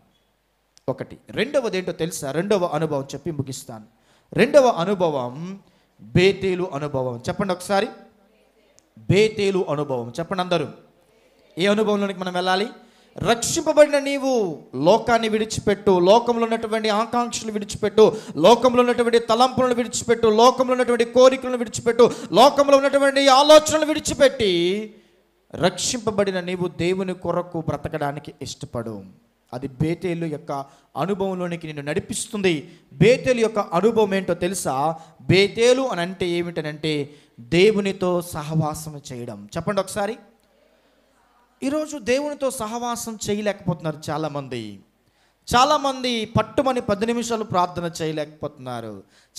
S1: ఒకటి రెండవది ఏంటో తెలుసా రెండవ అనుభవం చెప్పి ముగిస్తాను రెండవ అనుభవం బేతేలు అనుభవం చెప్పండి ఒకసారి బేతేలు అనుభవం చెప్పండి అందరూ ఏ అనుభవంలోనికి మనం వెళ్ళాలి రక్షింపబడిన నీవు లోకాన్ని విడిచిపెట్టు లోకంలో ఉన్నటువంటి ఆకాంక్షలు విడిచిపెట్టు లోకంలో ఉన్నటువంటి తలంపులను విడిచిపెట్టు లోకంలో ఉన్నటువంటి కోరికలను విడిచిపెట్టు లోకంలో ఉన్నటువంటి ఆలోచనలు విడిచిపెట్టి రక్షింపబడిన నీవు దేవుని కొరకు బ్రతకడానికి ఇష్టపడు అది బేతేలు యొక్క అనుభవంలోనికి నిన్ను నడిపిస్తుంది బేతేలు యొక్క అనుభవం ఏంటో తెలుసా బేతేలు అని అంటే ఏమిటనంటే దేవునితో సహవాసం చేయడం చెప్పండి ఒకసారి ఈరోజు దేవునితో సహవాసం చేయలేకపోతున్నారు చాలామంది చాలామంది పట్టుమని పది నిమిషాలు ప్రార్థన చేయలేకపోతున్నారు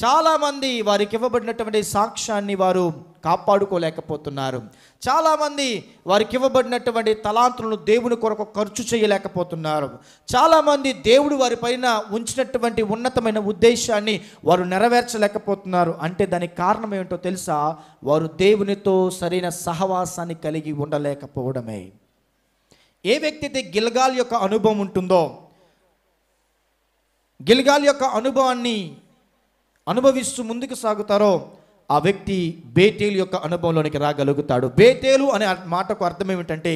S1: చాలామంది వారికి ఇవ్వబడినటువంటి సాక్ష్యాన్ని వారు కాపాడుకోలేకపోతున్నారు చాలామంది వారికి ఇవ్వబడినటువంటి తలాంతులను దేవుని కొరకు ఖర్చు చేయలేకపోతున్నారు చాలామంది దేవుడు వారి పైన ఉంచినటువంటి ఉన్నతమైన ఉద్దేశాన్ని వారు నెరవేర్చలేకపోతున్నారు అంటే దానికి కారణం ఏమిటో తెలుసా వారు దేవునితో సరైన సహవాసాన్ని కలిగి ఉండలేకపోవడమే ఏ వ్యక్తి అయితే గిల్గాల్ యొక్క అనుభవం ఉంటుందో గిల్గాల్ యొక్క అనుభవాన్ని అనుభవిస్తూ ముందుకు సాగుతారో ఆ వ్యక్తి బేటేలు యొక్క అనుభవంలోనికి రాగలుగుతాడు బేటేలు అనే మాటకు అర్థం ఏమిటంటే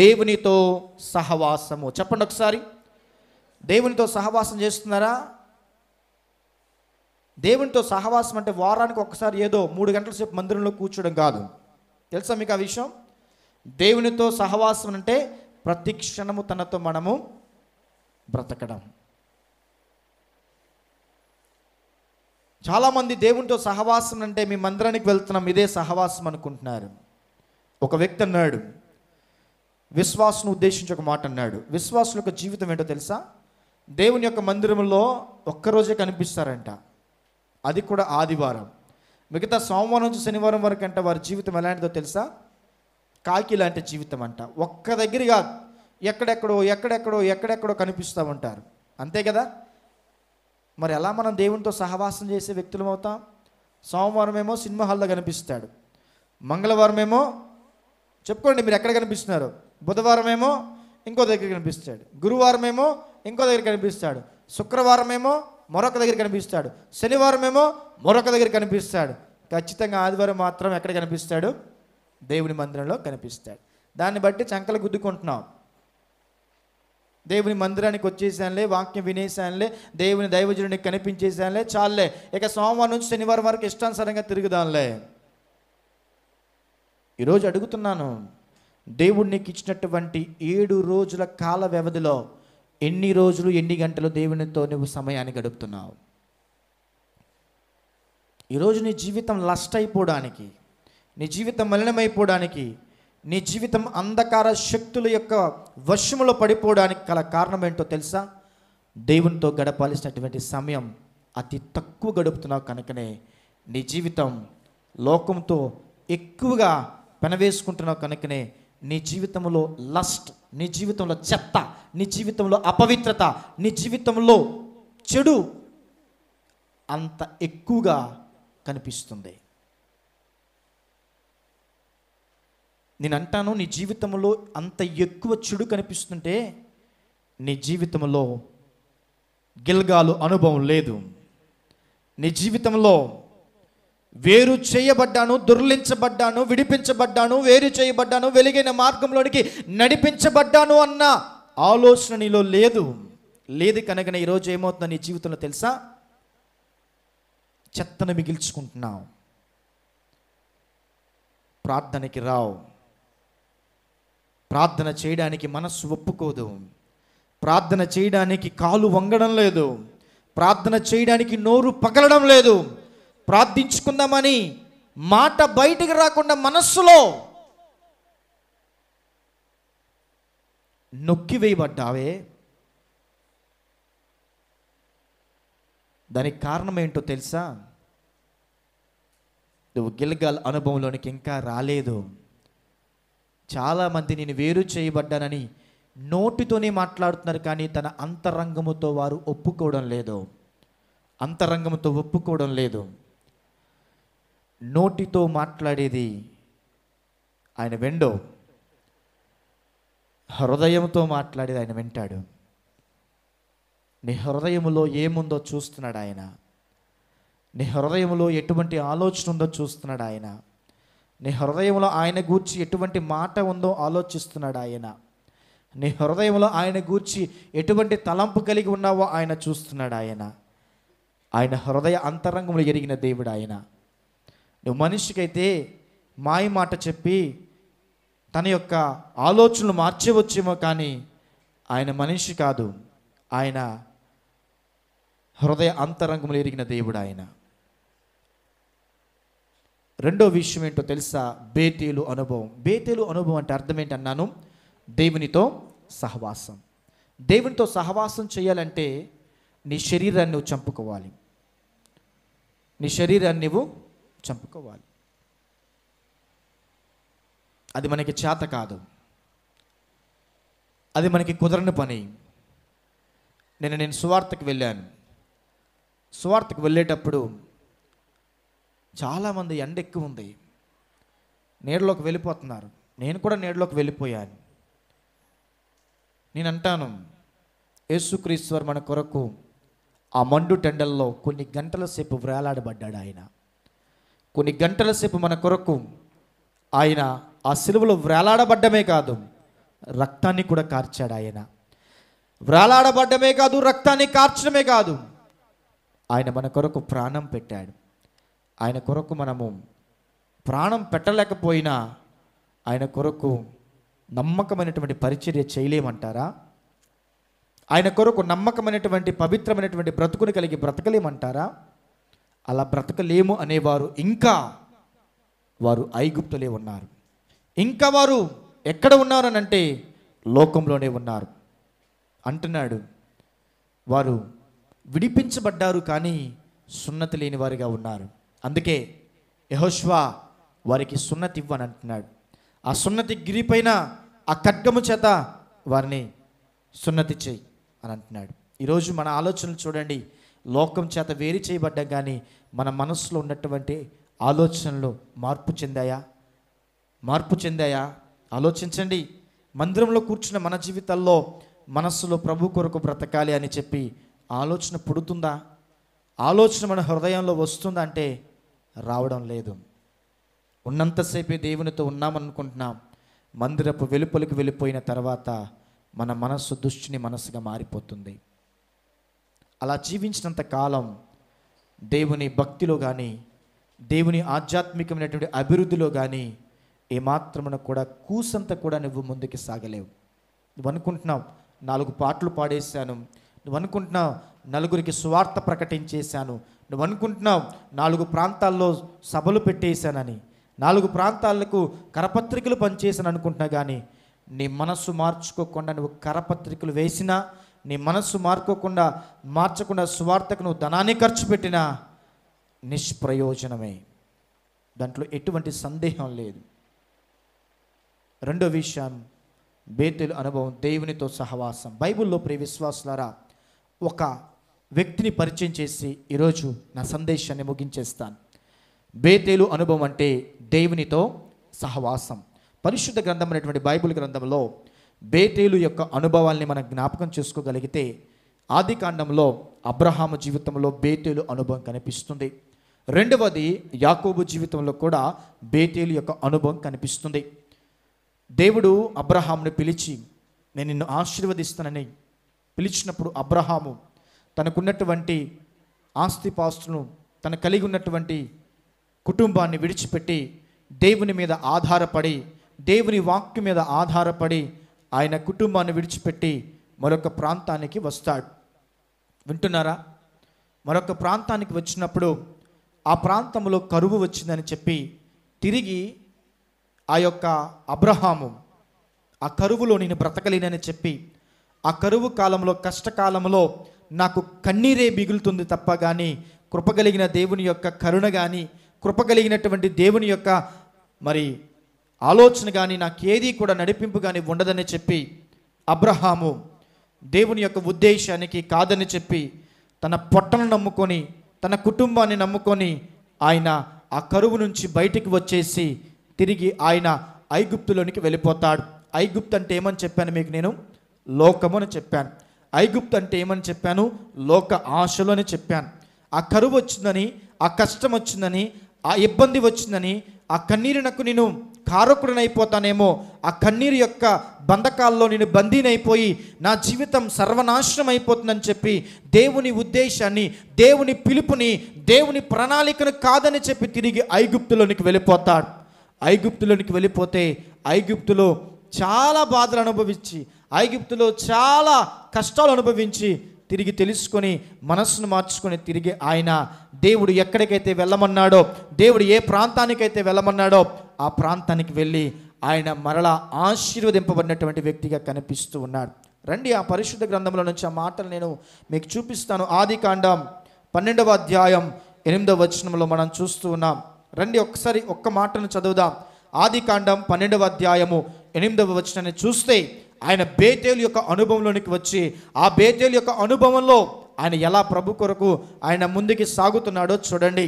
S1: దేవునితో సహవాసము చెప్పండి ఒకసారి దేవునితో సహవాసం చేస్తున్నారా దేవునితో సహవాసం అంటే వారానికి ఒకసారి ఏదో మూడు గంటల సేపు మందిరంలో కూర్చోడం కాదు తెలుసా మీకు ఆ విషయం దేవునితో సహవాసం అంటే ప్రతి క్షణము తనతో మనము బ్రతకడం చాలామంది దేవునితో సహవాసం అంటే మీ మందిరానికి వెళ్తున్నాం ఇదే సహవాసం అనుకుంటున్నారు ఒక వ్యక్తి అన్నాడు విశ్వాసును ఉద్దేశించి ఒక మాట అన్నాడు విశ్వాసుల యొక్క జీవితం ఏంటో తెలుసా దేవుని యొక్క మందిరంలో ఒక్కరోజే కనిపిస్తారంట అది కూడా ఆదివారం మిగతా సోమవారం నుంచి శనివారం వరకు అంట వారి జీవితం ఎలాంటిదో తెలుసా కాకి లాంటి జీవితం అంట ఒక్క దగ్గర కాదు ఎక్కడెక్కడో ఎక్కడెక్కడో ఎక్కడెక్కడో కనిపిస్తూ ఉంటారు అంతే కదా మరి ఎలా మనం దేవునితో సహవాసం చేసే వ్యక్తులం అవుతాం సోమవారం ఏమో సినిమా హాల్లో కనిపిస్తాడు మంగళవారం ఏమో చెప్పుకోండి మీరు ఎక్కడ కనిపిస్తున్నారు బుధవారం ఏమో ఇంకో దగ్గర కనిపిస్తాడు గురువారం ఏమో ఇంకో దగ్గర కనిపిస్తాడు శుక్రవారం ఏమో మరొక దగ్గర కనిపిస్తాడు శనివారం ఏమో మరొక దగ్గర కనిపిస్తాడు ఖచ్చితంగా ఆదివారం మాత్రం ఎక్కడ కనిపిస్తాడు దేవుని మందిరంలో కనిపిస్తాడు దాన్ని బట్టి చంకలు గుద్దుకుంటున్నాం దేవుని మందిరానికి వచ్చేసానులే వాక్యం వినేసానులే దేవుని దైవజుడిని కనిపించేసానులే చాలే ఇక సోమవారం నుంచి శనివారం వరకు ఇష్టానుసారంగా తిరుగుదాంలే ఈరోజు అడుగుతున్నాను దేవుడు నీకు ఇచ్చినటువంటి ఏడు రోజుల కాల వ్యవధిలో ఎన్ని రోజులు ఎన్ని గంటలు దేవునితో నువ్వు సమయాన్ని గడుపుతున్నావు ఈరోజు నీ జీవితం లస్ట్ అయిపోవడానికి నీ జీవితం మలినమైపోవడానికి నీ జీవితం అంధకార శక్తుల యొక్క వశములో పడిపోవడానికి గల కారణం ఏంటో తెలుసా దేవునితో గడపాల్సినటువంటి సమయం అతి తక్కువ గడుపుతున్నావు కనుకనే నీ జీవితం లోకంతో ఎక్కువగా పెనవేసుకుంటున్నావు కనుకనే నీ జీవితంలో లస్ట్ నీ జీవితంలో చెత్త నీ జీవితంలో అపవిత్రత నీ జీవితంలో చెడు అంత ఎక్కువగా కనిపిస్తుంది నేను అంటాను నీ జీవితంలో అంత ఎక్కువ చెడు కనిపిస్తుంటే నీ జీవితంలో గిల్గాలు అనుభవం లేదు నీ జీవితంలో వేరు చేయబడ్డాను దుర్లించబడ్డాను విడిపించబడ్డాను వేరు చేయబడ్డాను వెలిగిన మార్గంలోనికి నడిపించబడ్డాను అన్న ఆలోచన నీలో లేదు లేదు కనుక ఈరోజు ఏమవుతుందో నీ జీవితంలో తెలుసా చెత్తను మిగిల్చుకుంటున్నావు ప్రార్థనకి రావు ప్రార్థన చేయడానికి మనస్సు ఒప్పుకోదు ప్రార్థన చేయడానికి కాలు వంగడం లేదు ప్రార్థన చేయడానికి నోరు పగలడం లేదు ప్రార్థించుకుందామని మాట బయటికి రాకుండా మనస్సులో నొక్కివేయబడ్డావే దానికి కారణం ఏంటో తెలుసా నువ్వు గిల్గాల్ అనుభవంలోనికి ఇంకా రాలేదు చాలామంది నేను వేరు చేయబడ్డానని నోటితోనే మాట్లాడుతున్నారు కానీ తన అంతరంగముతో వారు ఒప్పుకోవడం లేదు అంతరంగముతో ఒప్పుకోవడం లేదు నోటితో మాట్లాడేది ఆయన వెండో హృదయంతో మాట్లాడేది ఆయన వింటాడు నీ హృదయములో ఏముందో చూస్తున్నాడు ఆయన నీ హృదయంలో ఎటువంటి ఆలోచన ఉందో చూస్తున్నాడు ఆయన నీ హృదయంలో ఆయన గూర్చి ఎటువంటి మాట ఉందో ఆలోచిస్తున్నాడు ఆయన నీ హృదయంలో ఆయన గూర్చి ఎటువంటి తలంపు కలిగి ఉన్నావో ఆయన చూస్తున్నాడు ఆయన ఆయన హృదయ అంతరంగంలో ఎరిగిన దేవుడు ఆయన నువ్వు మనిషికైతే మాయ మాట చెప్పి తన యొక్క ఆలోచనలు మార్చేవచ్చేమో కానీ ఆయన మనిషి కాదు ఆయన హృదయ అంతరంగంలో ఎరిగిన దేవుడు ఆయన రెండో విషయం ఏంటో తెలుసా బేతేలు అనుభవం బేతేలు అనుభవం అంటే అర్థం ఏంటన్నాను దేవునితో సహవాసం దేవునితో సహవాసం చేయాలంటే నీ శరీరాన్ని నువ్వు చంపుకోవాలి నీ శరీరాన్ని నువ్వు చంపుకోవాలి అది మనకి చేత కాదు అది మనకి కుదరని పని నేను నేను సువార్తకు వెళ్ళాను సువార్తకు వెళ్ళేటప్పుడు చాలామంది ఎండ ఎక్కువ ఉంది నీడలోకి వెళ్ళిపోతున్నారు నేను కూడా నీడలోకి వెళ్ళిపోయాను నేను అంటాను యేసుక్రీశ్వర్ మన కొరకు ఆ మండు టెండల్లో కొన్ని గంటల సేపు వ్రేలాడబడ్డాడు ఆయన కొన్ని గంటల సేపు మన కొరకు ఆయన ఆ సిలువలో వ్రేలాడబడ్డమే కాదు రక్తాన్ని కూడా కార్చాడు ఆయన వ్రేలాడబడ్డమే కాదు రక్తాన్ని కార్చడమే కాదు ఆయన మన కొరకు ప్రాణం పెట్టాడు ఆయన కొరకు మనము ప్రాణం పెట్టలేకపోయినా ఆయన కొరకు నమ్మకమైనటువంటి పరిచర్య చేయలేమంటారా ఆయన కొరకు నమ్మకమైనటువంటి పవిత్రమైనటువంటి బ్రతుకుని కలిగి బ్రతకలేమంటారా అలా బ్రతకలేము అనేవారు ఇంకా వారు ఐగుప్తులే ఉన్నారు ఇంకా వారు ఎక్కడ ఉన్నారనంటే లోకంలోనే ఉన్నారు అంటున్నాడు వారు విడిపించబడ్డారు కానీ సున్నతి లేని వారిగా ఉన్నారు అందుకే యహోష్వా వారికి సున్నతి ఇవ్వని అంటున్నాడు ఆ సున్నతి గిరిపైన ఆ ఖడ్గము చేత వారిని సున్నతి చేయి అని అంటున్నాడు ఈరోజు మన ఆలోచనలు చూడండి లోకం చేత వేరు చేయబడ్డా కానీ మన మనసులో ఉన్నటువంటి ఆలోచనలు మార్పు చెందాయా మార్పు చెందాయా ఆలోచించండి మందిరంలో కూర్చున్న మన జీవితాల్లో మనస్సులో ప్రభు కొరకు బ్రతకాలి అని చెప్పి ఆలోచన పుడుతుందా ఆలోచన మన హృదయంలో వస్తుందా అంటే రావడం లేదు ఉన్నంతసేపే దేవునితో ఉన్నామనుకుంటున్నాం మందిరపు వెలుపలికి వెళ్ళిపోయిన తర్వాత మన మనస్సు దుష్టిని మనస్సుగా మారిపోతుంది అలా జీవించినంత కాలం దేవుని భక్తిలో కానీ దేవుని ఆధ్యాత్మికమైనటువంటి అభివృద్ధిలో కానీ ఏమాత్రమున కూడా కూసంత కూడా నువ్వు ముందుకు సాగలేవు నువ్వు అనుకుంటున్నావు నాలుగు పాటలు పాడేశాను నువ్వు అనుకుంటున్నావు నలుగురికి స్వార్థ ప్రకటించేశాను నువ్వు అనుకుంటున్నావు నాలుగు ప్రాంతాల్లో సభలు పెట్టేశానని నాలుగు ప్రాంతాలకు కరపత్రికలు పనిచేసాను అనుకుంటున్నా కానీ నీ మనస్సు మార్చుకోకుండా నువ్వు కరపత్రికలు వేసినా నీ మనస్సు మార్కోకుండా మార్చకుండా స్వార్థకు నువ్వు ధనాన్ని ఖర్చు పెట్టినా నిష్ప్రయోజనమే దాంట్లో ఎటువంటి సందేహం లేదు రెండో విషయం బేతుల అనుభవం దేవునితో సహవాసం బైబిల్లో ప్రియ విశ్వాసులారా ఒక వ్యక్తిని పరిచయం చేసి ఈరోజు నా సందేశాన్ని ముగించేస్తాను బేతేలు అనుభవం అంటే దేవునితో సహవాసం పరిశుద్ధ గ్రంథం అనేటువంటి బైబిల్ గ్రంథంలో బేతేలు యొక్క అనుభవాల్ని మనం జ్ఞాపకం చేసుకోగలిగితే ఆది కాండంలో అబ్రహాము జీవితంలో బేతేలు అనుభవం కనిపిస్తుంది రెండవది యాకోబు జీవితంలో కూడా బేతేలు యొక్క అనుభవం కనిపిస్తుంది దేవుడు అబ్రహాముని పిలిచి నేను నిన్ను ఆశీర్వదిస్తానని పిలిచినప్పుడు అబ్రహాము తనకున్నటువంటి పాస్తును తన కలిగి ఉన్నటువంటి కుటుంబాన్ని విడిచిపెట్టి దేవుని మీద ఆధారపడి దేవుని వాక్కు మీద ఆధారపడి ఆయన కుటుంబాన్ని విడిచిపెట్టి మరొక ప్రాంతానికి వస్తాడు వింటున్నారా మరొక ప్రాంతానికి వచ్చినప్పుడు ఆ ప్రాంతంలో కరువు వచ్చిందని చెప్పి తిరిగి ఆ యొక్క అబ్రహాము ఆ కరువులో నేను బ్రతకలేనని చెప్పి ఆ కరువు కాలంలో కష్టకాలంలో నాకు కన్నీరే మిగులుతుంది తప్ప కానీ కృపగలిగిన దేవుని యొక్క కరుణ కానీ కృపగలిగినటువంటి దేవుని యొక్క మరి ఆలోచన కానీ నాకేదీ కూడా నడిపింపు కానీ ఉండదని చెప్పి అబ్రహాము దేవుని యొక్క ఉద్దేశానికి కాదని చెప్పి తన పొట్టను నమ్ముకొని తన కుటుంబాన్ని నమ్ముకొని ఆయన ఆ కరువు నుంచి బయటికి వచ్చేసి తిరిగి ఆయన ఐగుప్తులోనికి వెళ్ళిపోతాడు ఐగుప్తు అంటే ఏమని చెప్పాను మీకు నేను లోకము అని చెప్పాను ఐగుప్తు అంటే ఏమని చెప్పాను లోక ఆశలు అని చెప్పాను ఆ కరువు వచ్చిందని ఆ కష్టం వచ్చిందని ఆ ఇబ్బంది వచ్చిందని ఆ కన్నీరు నాకు నేను కారకుడనైపోతానేమో ఆ కన్నీరు యొక్క బంధకాల్లో నేను బందీనైపోయి నా జీవితం సర్వనాశనం అయిపోతుందని చెప్పి దేవుని ఉద్దేశాన్ని దేవుని పిలుపుని దేవుని ప్రణాళికను కాదని చెప్పి తిరిగి ఐగుప్తులోనికి వెళ్ళిపోతాడు ఐగుప్తులోనికి వెళ్ళిపోతే ఐగుప్తులో చాలా బాధలు అనుభవించి ఐగిప్తులో చాలా కష్టాలు అనుభవించి తిరిగి తెలుసుకొని మనస్సును మార్చుకొని తిరిగి ఆయన దేవుడు ఎక్కడికైతే వెళ్ళమన్నాడో దేవుడు ఏ ప్రాంతానికైతే వెళ్ళమన్నాడో ఆ ప్రాంతానికి వెళ్ళి ఆయన మరలా ఆశీర్వదింపబడినటువంటి వ్యక్తిగా కనిపిస్తూ ఉన్నాడు రండి ఆ పరిశుద్ధ గ్రంథంలో నుంచి ఆ మాటలు నేను మీకు చూపిస్తాను ఆది కాండం పన్నెండవ అధ్యాయం ఎనిమిదవ వచనంలో మనం చూస్తూ ఉన్నాం రండి ఒక్కసారి ఒక్క మాటను చదువుదాం ఆది కాండం పన్నెండవ అధ్యాయము ఎనిమిదవ వచనాన్ని చూస్తే ఆయన బేతేలు యొక్క అనుభవంలోనికి వచ్చి ఆ బేతేలు యొక్క అనుభవంలో ఆయన ఎలా ప్రభు కొరకు ఆయన ముందుకి సాగుతున్నాడో చూడండి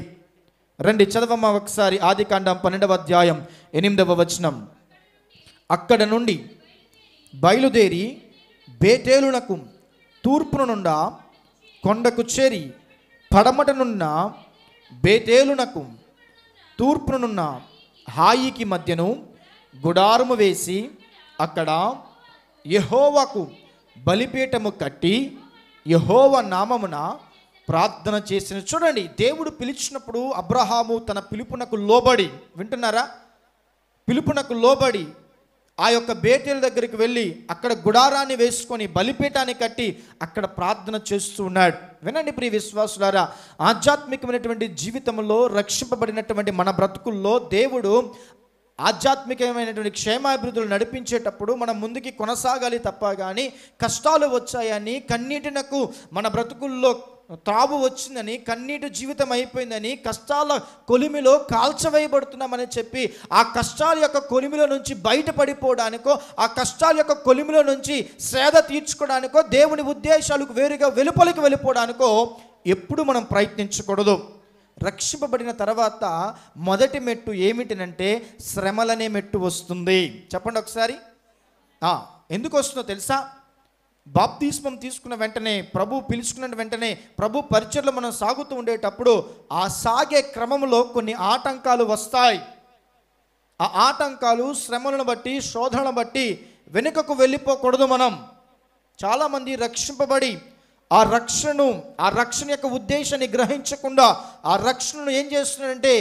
S1: రండి చదవమ్మ ఒకసారి ఆదికాండం పన్నెండవ అధ్యాయం ఎనిమిదవ వచనం అక్కడ నుండి బయలుదేరి బేతేలునకు నుండా కొండకు చేరి నున్న బేతేలునకు తూర్పునున్న హాయికి మధ్యను గుడారము వేసి అక్కడ యహోవాకు బలిపీఠము కట్టి యహోవ నామమున ప్రార్థన చేసిన చూడండి దేవుడు పిలిచినప్పుడు అబ్రహాము తన పిలుపునకు లోబడి వింటున్నారా పిలుపునకు లోబడి ఆ యొక్క బేటల దగ్గరికి వెళ్ళి అక్కడ గుడారాన్ని వేసుకొని బలిపీఠాన్ని కట్టి అక్కడ ప్రార్థన చేస్తూ ఉన్నాడు వినండి ప్రియ విశ్వాసులారా ఆధ్యాత్మికమైనటువంటి జీవితంలో రక్షింపబడినటువంటి మన బ్రతుకుల్లో దేవుడు ఆధ్యాత్మికమైనటువంటి క్షేమాభివృద్ధులు నడిపించేటప్పుడు మనం ముందుకి కొనసాగాలి తప్ప కానీ కష్టాలు వచ్చాయని కన్నీటినకు మన బ్రతుకుల్లో త్రావు వచ్చిందని కన్నీటి జీవితం అయిపోయిందని కష్టాల కొలిమిలో కాల్చవేయబడుతున్నామని చెప్పి ఆ కష్టాల యొక్క కొలిమిలో నుంచి బయటపడిపోవడానికో ఆ కష్టాల యొక్క కొలిమిలో నుంచి శ్రేద తీర్చుకోవడానికో దేవుని ఉద్దేశాలకు వేరుగా వెలుపలికి వెళ్ళిపోవడానికో ఎప్పుడు మనం ప్రయత్నించకూడదు రక్షింపబడిన తర్వాత మొదటి మెట్టు ఏమిటినంటే శ్రమలనే మెట్టు వస్తుంది చెప్పండి ఒకసారి ఎందుకు వస్తుందో తెలుసా బాప్తీస్మం తీసుకున్న వెంటనే ప్రభు పిలుచుకున్న వెంటనే ప్రభు పరిచయలు మనం సాగుతూ ఉండేటప్పుడు ఆ సాగే క్రమంలో కొన్ని ఆటంకాలు వస్తాయి ఆ ఆటంకాలు శ్రమలను బట్టి శోధనను బట్టి వెనుకకు వెళ్ళిపోకూడదు మనం చాలామంది రక్షింపబడి ఆ రక్షణను ఆ రక్షణ యొక్క ఉద్దేశాన్ని గ్రహించకుండా ఆ రక్షణను ఏం చేస్తున్నాడంటే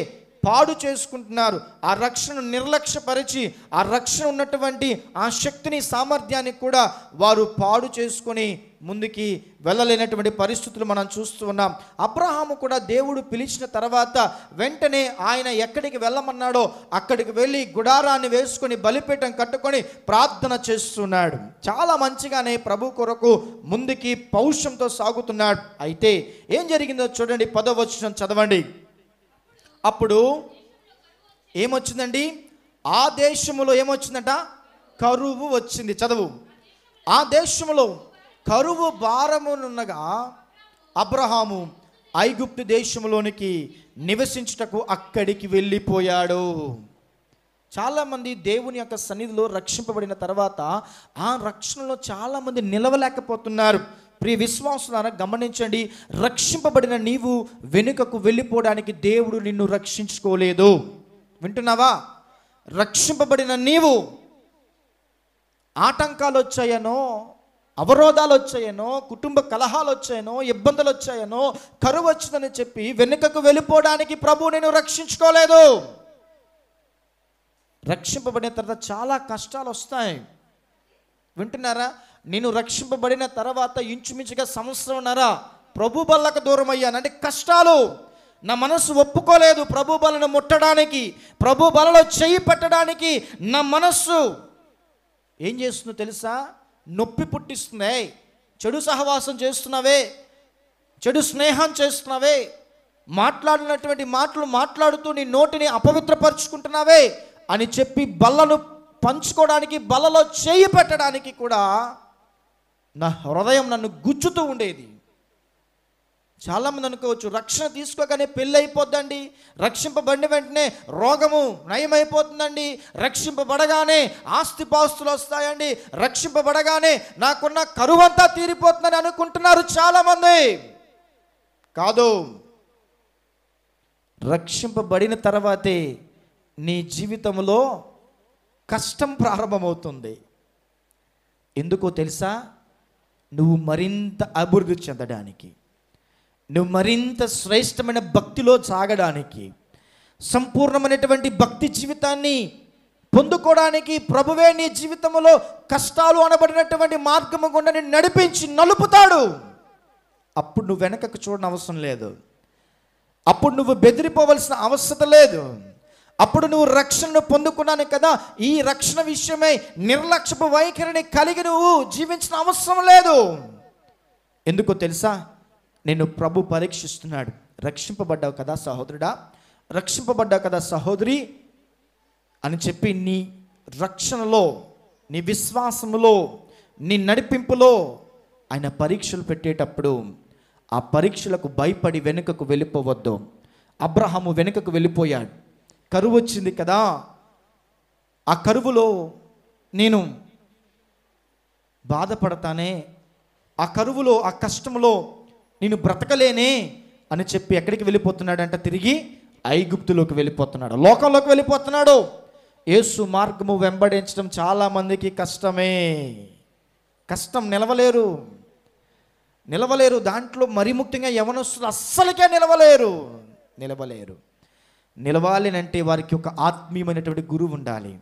S1: పాడు చేసుకుంటున్నారు ఆ రక్షణను నిర్లక్ష్యపరిచి ఆ రక్షణ ఉన్నటువంటి ఆ శక్తిని సామర్థ్యాన్ని కూడా వారు పాడు చేసుకొని ముందుకి వెళ్ళలేనటువంటి పరిస్థితులు మనం చూస్తూ ఉన్నాం అబ్రహాము కూడా దేవుడు పిలిచిన తర్వాత వెంటనే ఆయన ఎక్కడికి వెళ్ళమన్నాడో అక్కడికి వెళ్ళి గుడారాన్ని వేసుకొని బలిపీఠం కట్టుకొని ప్రార్థన చేస్తున్నాడు చాలా మంచిగానే ప్రభు కొరకు ముందుకి పౌష్యంతో సాగుతున్నాడు అయితే ఏం జరిగిందో చూడండి పదవచనం చదవండి అప్పుడు ఏమొచ్చిందండి ఆ దేశంలో ఏమొచ్చిందట కరువు వచ్చింది చదువు ఆ దేశంలో కరువు భారమునున్నగా అబ్రహాము ఐగుప్తు దేశంలోనికి నివసించుటకు అక్కడికి వెళ్ళిపోయాడు చాలామంది దేవుని యొక్క సన్నిధిలో రక్షింపబడిన తర్వాత ఆ రక్షణలో చాలామంది నిలవలేకపోతున్నారు ప్రియ విశ్వాసులారా గమనించండి రక్షింపబడిన నీవు వెనుకకు వెళ్ళిపోవడానికి దేవుడు నిన్ను రక్షించుకోలేదు వింటున్నావా రక్షింపబడిన నీవు ఆటంకాలు వచ్చాయనో అవరోధాలు వచ్చాయనో కుటుంబ కలహాలు వచ్చాయనో ఇబ్బందులు వచ్చాయనో కరువు వచ్చిందని చెప్పి వెనుకకు వెళ్ళిపోవడానికి ప్రభు నేను రక్షించుకోలేదు రక్షింపబడిన తర్వాత చాలా కష్టాలు వస్తాయి వింటున్నారా నేను రక్షింపబడిన తర్వాత ఇంచుమించుగా సంవత్సరంన్నర ప్రభు బల్లకు దూరం అయ్యాను అంటే కష్టాలు నా మనసు ఒప్పుకోలేదు ప్రభు బలను ముట్టడానికి ప్రభు బలలో చేయి పెట్టడానికి నా మనస్సు ఏం చేస్తుందో తెలుసా నొప్పి పుట్టిస్తున్నాయి చెడు సహవాసం చేస్తున్నావే చెడు స్నేహం చేస్తున్నావే మాట్లాడినటువంటి మాటలు మాట్లాడుతూ నీ నోటిని అపవిత్రపరుచుకుంటున్నావే అని చెప్పి బల్లను పంచుకోవడానికి బలలో చేయి పెట్టడానికి కూడా నా హృదయం నన్ను గుచ్చుతూ ఉండేది చాలామంది అనుకోవచ్చు రక్షణ తీసుకోగానే పెళ్ళి అయిపోద్దండి రక్షింపబడిన వెంటనే రోగము నయమైపోతుందండి రక్షింపబడగానే ఆస్తిపాస్తులు వస్తాయండి రక్షింపబడగానే నాకున్న కరువంతా తీరిపోతుందని అనుకుంటున్నారు చాలామంది కాదు రక్షింపబడిన తర్వాతే నీ జీవితంలో కష్టం ప్రారంభమవుతుంది ఎందుకో తెలుసా నువ్వు మరింత అభివృద్ధి చెందడానికి నువ్వు మరింత శ్రేష్టమైన భక్తిలో సాగడానికి సంపూర్ణమైనటువంటి భక్తి జీవితాన్ని పొందుకోవడానికి ప్రభువే నీ జీవితంలో కష్టాలు అనబడినటువంటి మార్గము గుండా నేను నడిపించి నలుపుతాడు అప్పుడు నువ్వు వెనకకు చూడని అవసరం లేదు అప్పుడు నువ్వు బెదిరిపోవలసిన అవసరం లేదు అప్పుడు నువ్వు రక్షణను పొందుకున్నాను కదా ఈ రక్షణ విషయమై నిర్లక్ష్యపు వైఖరిని కలిగి నువ్వు జీవించిన అవసరం లేదు ఎందుకో తెలుసా నేను ప్రభు పరీక్షిస్తున్నాడు రక్షింపబడ్డావు కదా సహోదరుడా రక్షింపబడ్డావు కదా సహోదరి అని చెప్పి నీ రక్షణలో నీ విశ్వాసములో నీ నడిపింపులో ఆయన పరీక్షలు పెట్టేటప్పుడు ఆ పరీక్షలకు భయపడి వెనుకకు వెళ్ళిపోవద్దు అబ్రహము వెనుకకు వెళ్ళిపోయాడు కరువు వచ్చింది కదా ఆ కరువులో నేను బాధపడతానే ఆ కరువులో ఆ కష్టంలో నేను బ్రతకలేనే అని చెప్పి ఎక్కడికి వెళ్ళిపోతున్నాడంట తిరిగి ఐగుప్తులోకి వెళ్ళిపోతున్నాడు లోకంలోకి వెళ్ళిపోతున్నాడు ఏసు మార్గము వెంబడించడం చాలామందికి కష్టమే కష్టం నిలవలేరు నిలవలేరు దాంట్లో మరీ ముఖ్యంగా యవనస్తులు అస్సలకే నిలవలేరు నిలవలేరు నిలవాలి అంటే వారికి ఒక ఆత్మీయమైనటువంటి గురువు ఉండాలి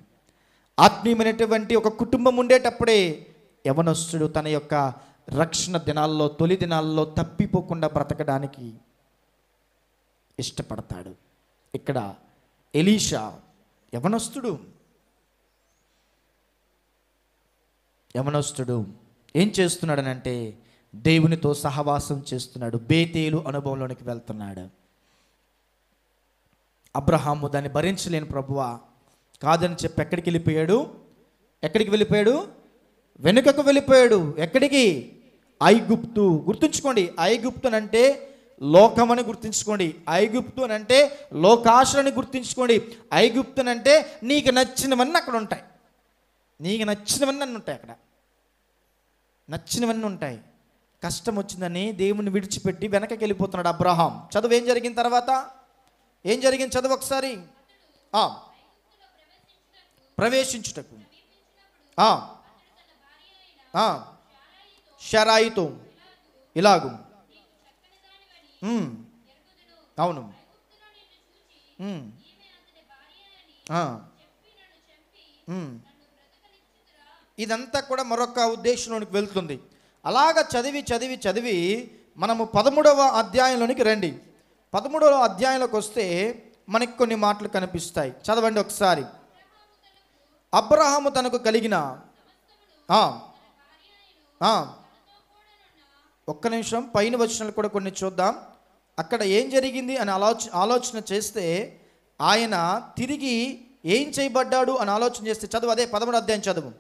S1: ఆత్మీయమైనటువంటి ఒక కుటుంబం ఉండేటప్పుడే యవనస్తుడు తన యొక్క రక్షణ దినాల్లో తొలి దినాల్లో తప్పిపోకుండా బ్రతకడానికి ఇష్టపడతాడు ఇక్కడ ఎలీషా యవనస్తుడు యవనస్తుడు ఏం చేస్తున్నాడనంటే దేవునితో సహవాసం చేస్తున్నాడు బేతేలు అనుభవంలోనికి వెళ్తున్నాడు అబ్రహాము దాన్ని భరించలేని ప్రభువా కాదని చెప్పి ఎక్కడికి వెళ్ళిపోయాడు ఎక్కడికి వెళ్ళిపోయాడు వెనుకకు వెళ్ళిపోయాడు ఎక్కడికి ఐగుప్తు గుర్తుంచుకోండి ఐగుప్తునంటే అని గుర్తుంచుకోండి అంటే లోకాశ్రని గుర్తుంచుకోండి అంటే నీకు నచ్చినవన్నీ అక్కడ ఉంటాయి నీకు నచ్చినవన్నీ అన్నీ ఉంటాయి అక్కడ నచ్చినవన్నీ ఉంటాయి కష్టం వచ్చిందని దేవుని విడిచిపెట్టి వెనకకి వెళ్ళిపోతున్నాడు అబ్రహాం చదువు ఏం జరిగిన తర్వాత ఏం జరిగింది చదువు ఒకసారి ప్రవేశించుటకు షరాయితో ఇలాగు అవును ఇదంతా కూడా మరొక ఉద్దేశంలోనికి వెళ్తుంది అలాగ చదివి చదివి చదివి మనము పదమూడవ అధ్యాయంలోనికి రండి పదమూడవ అధ్యాయంలోకి వస్తే మనకి కొన్ని మాటలు కనిపిస్తాయి చదవండి ఒకసారి అబ్రహాము తనకు కలిగిన ఒక్క నిమిషం పైన వచ్చినలు కూడా కొన్ని చూద్దాం అక్కడ ఏం జరిగింది అని ఆలోచన ఆలోచన చేస్తే ఆయన తిరిగి ఏం చేయబడ్డాడు అని ఆలోచన చేస్తే చదువు అదే పదమూడు అధ్యాయం చదువు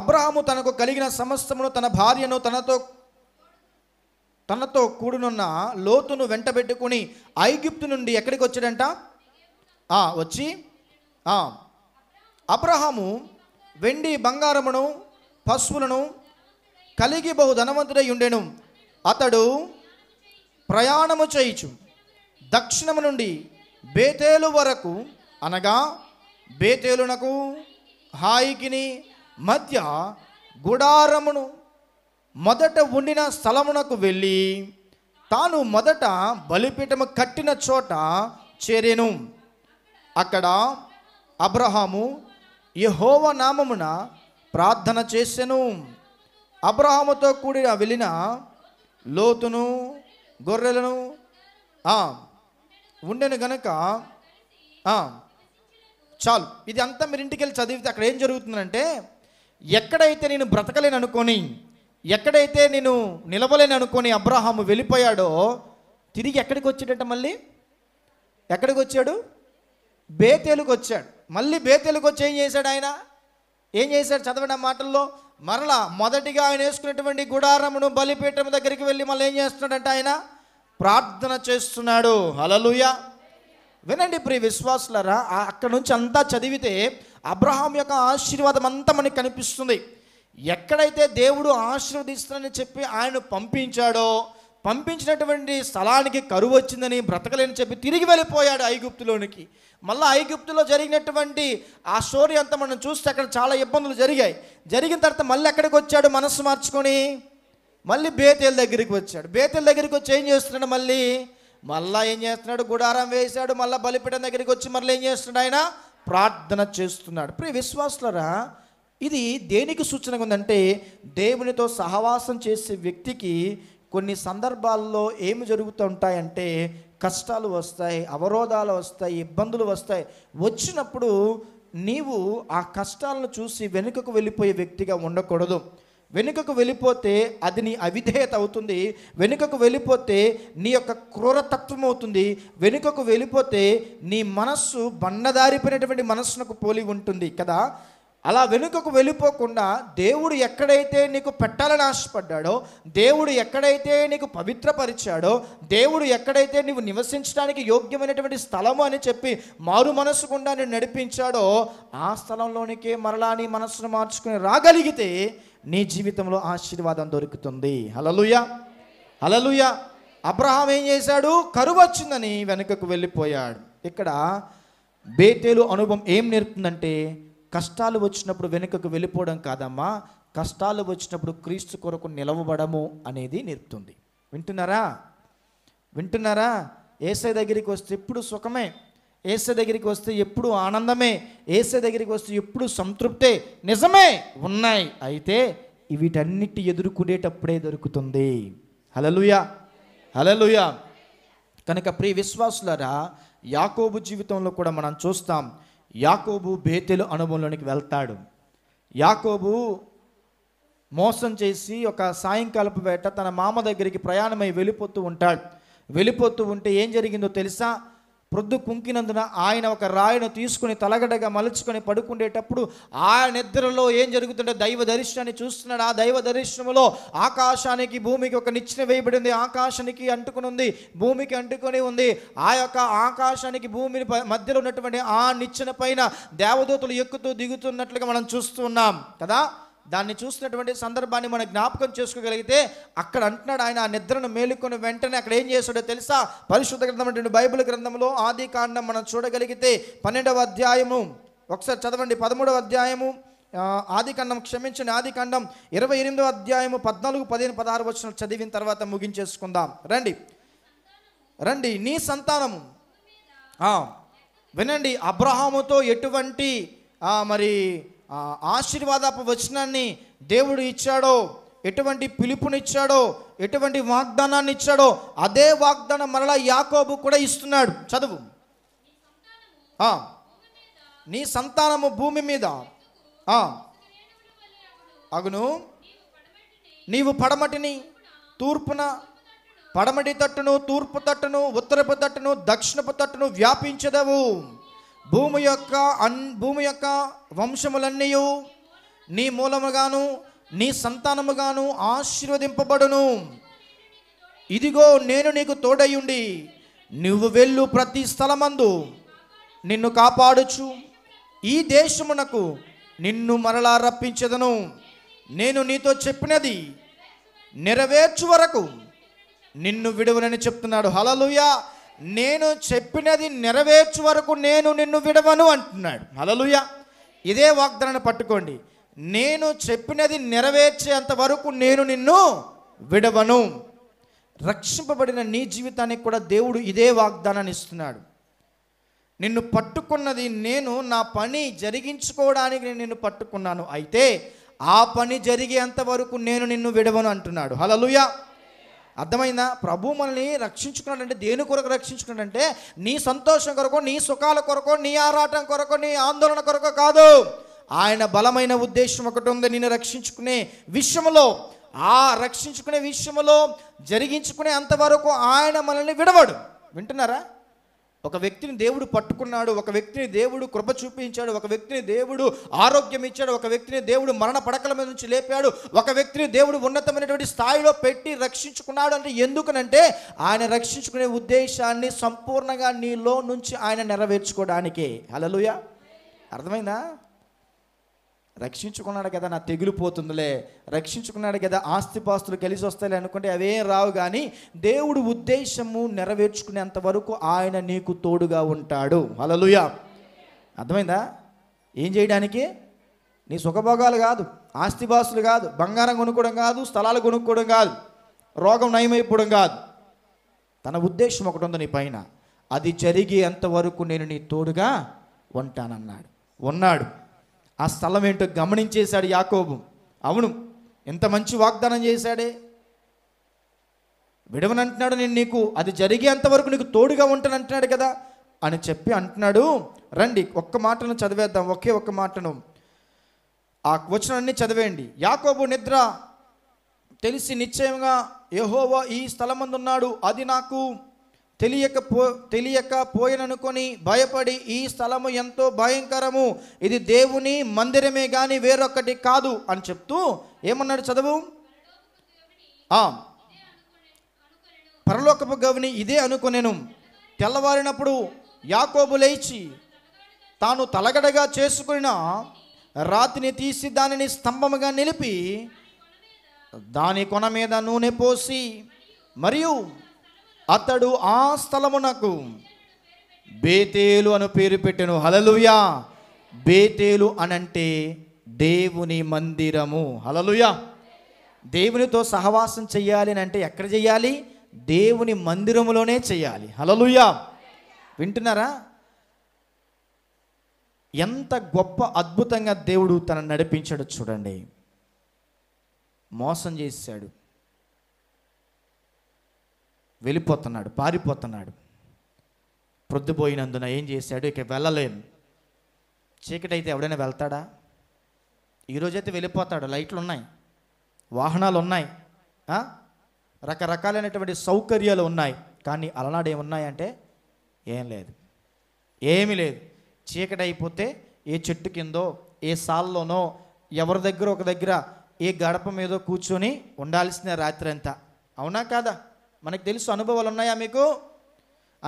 S1: అబ్రహాము తనకు కలిగిన సమస్తమును తన భార్యను తనతో తనతో కూడినున్న లోతును వెంటబెట్టుకుని ఐగిప్తు నుండి ఎక్కడికి వచ్చాడంట వచ్చి అబ్రహాము వెండి బంగారమును పశువులను కలిగి బహు ధనవంతుడై ఉండెను అతడు ప్రయాణము చేయిచు దక్షిణము నుండి బేతేలు వరకు అనగా బేతేలునకు హాయికిని మధ్య గుడారమును మొదట ఉండిన స్థలమునకు వెళ్ళి తాను మొదట బలిపీఠము కట్టిన చోట చేరేను అక్కడ అబ్రహాము యహోవ నామమున ప్రార్థన చేసెను అబ్రహాముతో కూడిన వెళ్ళిన లోతును గొర్రెలను ఉండెను గనక చాలు ఇది అంతా మీరు ఇంటికి వెళ్ళి చదివితే అక్కడ ఏం జరుగుతుందంటే ఎక్కడైతే నేను బ్రతకలేను అనుకొని ఎక్కడైతే నేను నిలవలేని అనుకుని అబ్రహాము వెళ్ళిపోయాడో తిరిగి ఎక్కడికి వచ్చాడంట మళ్ళీ ఎక్కడికి వచ్చాడు బేతేలుకు వచ్చాడు మళ్ళీ బేతేలుకు వచ్చి ఏం చేశాడు ఆయన ఏం చేశాడు చదవడం మాటల్లో మరలా మొదటిగా ఆయన వేసుకునేటువంటి గుడారమును బలిపీఠం దగ్గరికి వెళ్ళి మళ్ళీ ఏం చేస్తున్నాడంటే ఆయన ప్రార్థన చేస్తున్నాడు హలలుయ వినండి ప్రియ విశ్వాసులరా అక్కడ నుంచి అంతా చదివితే అబ్రహాం యొక్క ఆశీర్వాదం అంతా మనకి కనిపిస్తుంది ఎక్కడైతే దేవుడు ఆశీర్వదిస్తానని చెప్పి ఆయన పంపించాడో పంపించినటువంటి స్థలానికి కరువు వచ్చిందని బ్రతకలేని చెప్పి తిరిగి వెళ్ళిపోయాడు ఐగుప్తులోనికి మళ్ళీ ఐగుప్తులో జరిగినటువంటి ఆ స్టోరీ అంతా మనం చూస్తే అక్కడ చాలా ఇబ్బందులు జరిగాయి జరిగిన తర్వాత మళ్ళీ ఎక్కడికి వచ్చాడు మనస్సు మార్చుకొని మళ్ళీ బేతేల దగ్గరికి వచ్చాడు బేతల దగ్గరికి వచ్చి ఏం చేస్తున్నాడు మళ్ళీ మళ్ళీ ఏం చేస్తున్నాడు గుడారం వేశాడు మళ్ళీ బలిపీఠం దగ్గరికి వచ్చి మళ్ళీ ఏం చేస్తున్నాడు ఆయన ప్రార్థన చేస్తున్నాడు ప్రియ విశ్వాసులరా ఇది దేనికి సూచనగా ఉందంటే దేవునితో సహవాసం చేసే వ్యక్తికి కొన్ని సందర్భాల్లో ఏమి జరుగుతూ ఉంటాయంటే కష్టాలు వస్తాయి అవరోధాలు వస్తాయి ఇబ్బందులు వస్తాయి వచ్చినప్పుడు నీవు ఆ కష్టాలను చూసి వెనుకకు వెళ్ళిపోయే వ్యక్తిగా ఉండకూడదు వెనుకకు వెళ్ళిపోతే అది నీ అవిధేయత అవుతుంది వెనుకకు వెళ్ళిపోతే నీ యొక్క క్రూరతత్వం అవుతుంది వెనుకకు వెళ్ళిపోతే నీ మనస్సు బండదారిపోయినటువంటి మనస్సునకు పోలి ఉంటుంది కదా అలా వెనుకకు వెళ్ళిపోకుండా దేవుడు ఎక్కడైతే నీకు పెట్టాలని ఆశపడ్డాడో దేవుడు ఎక్కడైతే నీకు పవిత్రపరిచాడో దేవుడు ఎక్కడైతే నీవు నివసించడానికి యోగ్యమైనటువంటి స్థలము అని చెప్పి మారు మనసుకుండా నేను నడిపించాడో ఆ స్థలంలోనికే మరలా నీ మనసును మార్చుకుని రాగలిగితే నీ జీవితంలో ఆశీర్వాదం దొరుకుతుంది హలలుయ హలలుయ అబ్రహాం ఏం చేశాడు కరువు వచ్చిందని వెనుకకు వెళ్ళిపోయాడు ఇక్కడ బేతేలు అనుభవం ఏం నేర్పుతుందంటే కష్టాలు వచ్చినప్పుడు వెనుకకు వెళ్ళిపోవడం కాదమ్మా కష్టాలు వచ్చినప్పుడు క్రీస్తు కొరకు నిలవబడము అనేది నేర్పుతుంది వింటున్నారా వింటున్నారా ఏసై దగ్గరికి వస్తే ఎప్పుడు సుఖమే ఏసై దగ్గరికి వస్తే ఎప్పుడు ఆనందమే ఏసై దగ్గరికి వస్తే ఎప్పుడు సంతృప్తే నిజమే ఉన్నాయి అయితే వీటన్నిటి ఎదుర్కొనేటప్పుడే దొరుకుతుంది హలలుయా హలలుయా కనుక ప్రియ విశ్వాసులరా యాకోబు జీవితంలో కూడా మనం చూస్తాం యాకోబు బేతెలు అనుభవంలోనికి వెళ్తాడు యాకోబు మోసం చేసి ఒక సాయంకాలపు వేట తన మామ దగ్గరికి ప్రయాణమై వెళ్ళిపోతూ ఉంటాడు వెళ్ళిపోతూ ఉంటే ఏం జరిగిందో తెలుసా ప్రొద్దు కుంకినందున ఆయన ఒక రాయిను తీసుకుని తలగడగా మలుచుకొని పడుకుండేటప్పుడు ఆ నిద్రలో ఏం జరుగుతుంటే దైవ దర్శనాన్ని చూస్తున్నాడు ఆ దైవ దర్శనంలో ఆకాశానికి భూమికి ఒక నిచ్చెన వేయబడింది ఆకాశానికి అంటుకుని ఉంది భూమికి అంటుకొని ఉంది ఆ యొక్క ఆకాశానికి భూమిని మధ్యలో ఉన్నటువంటి ఆ నిచ్చెన పైన దేవదూతలు ఎక్కుతూ దిగుతున్నట్లుగా మనం చూస్తున్నాం కదా దాన్ని చూసినటువంటి సందర్భాన్ని మనం జ్ఞాపకం చేసుకోగలిగితే అక్కడ అంటున్నాడు ఆయన ఆ నిద్రను మేలుకొని వెంటనే అక్కడ ఏం చేశాడో తెలుసా పరిశుద్ధ గ్రంథమైనటువంటి బైబిల్ గ్రంథంలో ఆది కాండం మనం చూడగలిగితే పన్నెండవ అధ్యాయము ఒకసారి చదవండి పదమూడవ అధ్యాయము ఆదికాండం క్షమించండి ఆదికాండం ఇరవై ఎనిమిదవ అధ్యాయము పద్నాలుగు పదిహేను పదహారు వచ్చిన చదివిన తర్వాత ముగించేసుకుందాం రండి రండి నీ సంతానము వినండి అబ్రహాముతో ఎటువంటి మరి ఆశీర్వాదపు వచనాన్ని దేవుడు ఇచ్చాడో ఎటువంటి పిలుపునిచ్చాడో ఎటువంటి వాగ్దానాన్ని ఇచ్చాడో అదే వాగ్దానం మరలా యాకోబు కూడా ఇస్తున్నాడు చదువు నీ సంతానము భూమి మీద అగును నీవు పడమటిని తూర్పున పడమటి తట్టును తూర్పు తట్టును ఉత్తరపు తట్టును దక్షిణపు తట్టును వ్యాపించదవు భూమి యొక్క అన్ భూమి యొక్క వంశములన్నీ నీ మూలముగాను నీ సంతానముగాను ఆశీర్వదింపబడును ఇదిగో నేను నీకు తోడయుండి నువ్వు వెళ్ళు ప్రతి స్థలమందు నిన్ను కాపాడుచు ఈ దేశమునకు నిన్ను మరలా రప్పించదను నేను నీతో చెప్పినది నెరవేర్చు వరకు నిన్ను విడవనని చెప్తున్నాడు హలలుయా నేను చెప్పినది నెరవేర్చు వరకు నేను నిన్ను విడవను అంటున్నాడు అలలుయ ఇదే వాగ్దానాన్ని పట్టుకోండి నేను చెప్పినది నెరవేర్చేంత వరకు నేను నిన్ను విడవను రక్షింపబడిన నీ జీవితానికి కూడా దేవుడు ఇదే వాగ్దానాన్ని ఇస్తున్నాడు నిన్ను పట్టుకున్నది నేను నా పని జరిగించుకోవడానికి నేను నిన్ను పట్టుకున్నాను అయితే ఆ పని జరిగేంత వరకు నేను నిన్ను విడవను అంటున్నాడు హలలుయా అర్థమైందా ప్రభు మనల్ని రక్షించుకున్నాడంటే దేని కొరకు రక్షించుకున్నాడంటే నీ సంతోషం కొరకు నీ సుఖాల కొరకు నీ ఆరాటం కొరకు నీ ఆందోళన కొరకు కాదు ఆయన బలమైన ఉద్దేశం ఒకటి ఉంది నేను రక్షించుకునే విషయంలో ఆ రక్షించుకునే విషయంలో జరిగించుకునే అంతవరకు ఆయన మనల్ని విడవడు వింటున్నారా ఒక వ్యక్తిని దేవుడు పట్టుకున్నాడు ఒక వ్యక్తిని దేవుడు కృప చూపించాడు ఒక వ్యక్తిని దేవుడు ఆరోగ్యం ఇచ్చాడు ఒక వ్యక్తిని దేవుడు మరణ పడకల మీద నుంచి లేపాడు ఒక వ్యక్తిని దేవుడు ఉన్నతమైనటువంటి స్థాయిలో పెట్టి రక్షించుకున్నాడు అంటే ఎందుకనంటే ఆయన రక్షించుకునే ఉద్దేశాన్ని సంపూర్ణంగా నీలో నుంచి ఆయన నెరవేర్చుకోవడానికి హలలుయా అర్థమైందా రక్షించుకున్నాడు కదా నా తెగులు పోతుందిలే రక్షించుకున్నాడు కదా ఆస్తిపాస్తులు కలిసి వస్తాయిలే అనుకుంటే అవే రావు కానీ దేవుడు ఉద్దేశము నెరవేర్చుకునేంత వరకు ఆయన నీకు తోడుగా ఉంటాడు అలలుయ అర్థమైందా ఏం చేయడానికి నీ సుఖభోగాలు కాదు ఆస్తిపాస్తులు కాదు బంగారం కొనుక్కోవడం కాదు స్థలాలు కొనుక్కోవడం కాదు రోగం నయమైపోవడం కాదు తన ఉద్దేశం ఒకటి ఉంది నీ పైన అది జరిగేంత వరకు నేను నీ తోడుగా ఉంటానన్నాడు ఉన్నాడు ఆ స్థలం ఏంటో గమనించేశాడు యాకోబు అవును ఎంత మంచి వాగ్దానం చేశాడే విడవనంటున్నాడు నేను నీకు అది జరిగేంత వరకు నీకు తోడుగా ఉంటానంటున్నాడు కదా అని చెప్పి అంటున్నాడు రండి ఒక్క మాటను చదివేద్దాం ఒకే ఒక్క మాటను ఆ వచనాన్ని చదివేయండి యాకోబు నిద్ర తెలిసి నిశ్చయంగా యహోవా ఈ ఉన్నాడు అది నాకు తెలియక పో తెలియక పోయిననుకొని భయపడి ఈ స్థలము ఎంతో భయంకరము ఇది దేవుని మందిరమే కానీ వేరొకటి కాదు అని చెప్తూ ఏమన్నాడు చదువు పరలోకపు గవిని ఇదే అనుకునేను తెల్లవారినప్పుడు యాకోబు లేచి తాను తలగడగా చేసుకున్న రాతిని తీసి దానిని స్తంభముగా నిలిపి దాని కొన మీద నూనె పోసి మరియు అతడు ఆ స్థలమునకు బేతేలు అని పేరు పెట్టాను హలలుయా బేతేలు అనంటే దేవుని మందిరము హలలుయా దేవునితో సహవాసం చేయాలి అని అంటే ఎక్కడ చేయాలి దేవుని మందిరములోనే చేయాలి హలలుయా వింటున్నారా ఎంత గొప్ప అద్భుతంగా దేవుడు తనను నడిపించాడు చూడండి మోసం చేశాడు వెళ్ళిపోతున్నాడు పారిపోతున్నాడు ప్రొద్దుపోయినందున ఏం చేశాడు ఇక వెళ్ళలేను చీకటి అయితే ఎవడైనా వెళ్తాడా ఈరోజైతే వెళ్ళిపోతాడు లైట్లు ఉన్నాయి వాహనాలు ఉన్నాయి రకరకాలైనటువంటి సౌకర్యాలు ఉన్నాయి కానీ అలనాడు ఏమున్నాయంటే ఏం లేదు ఏమీ లేదు చీకటి అయిపోతే ఏ చెట్టు కిందో ఏ సాల్లోనో ఎవరి దగ్గర ఒక దగ్గర ఏ గడప మీదో కూర్చొని ఉండాల్సిన రాత్రి అంతా అవునా కాదా మనకు తెలుసు అనుభవాలు ఉన్నాయా మీకు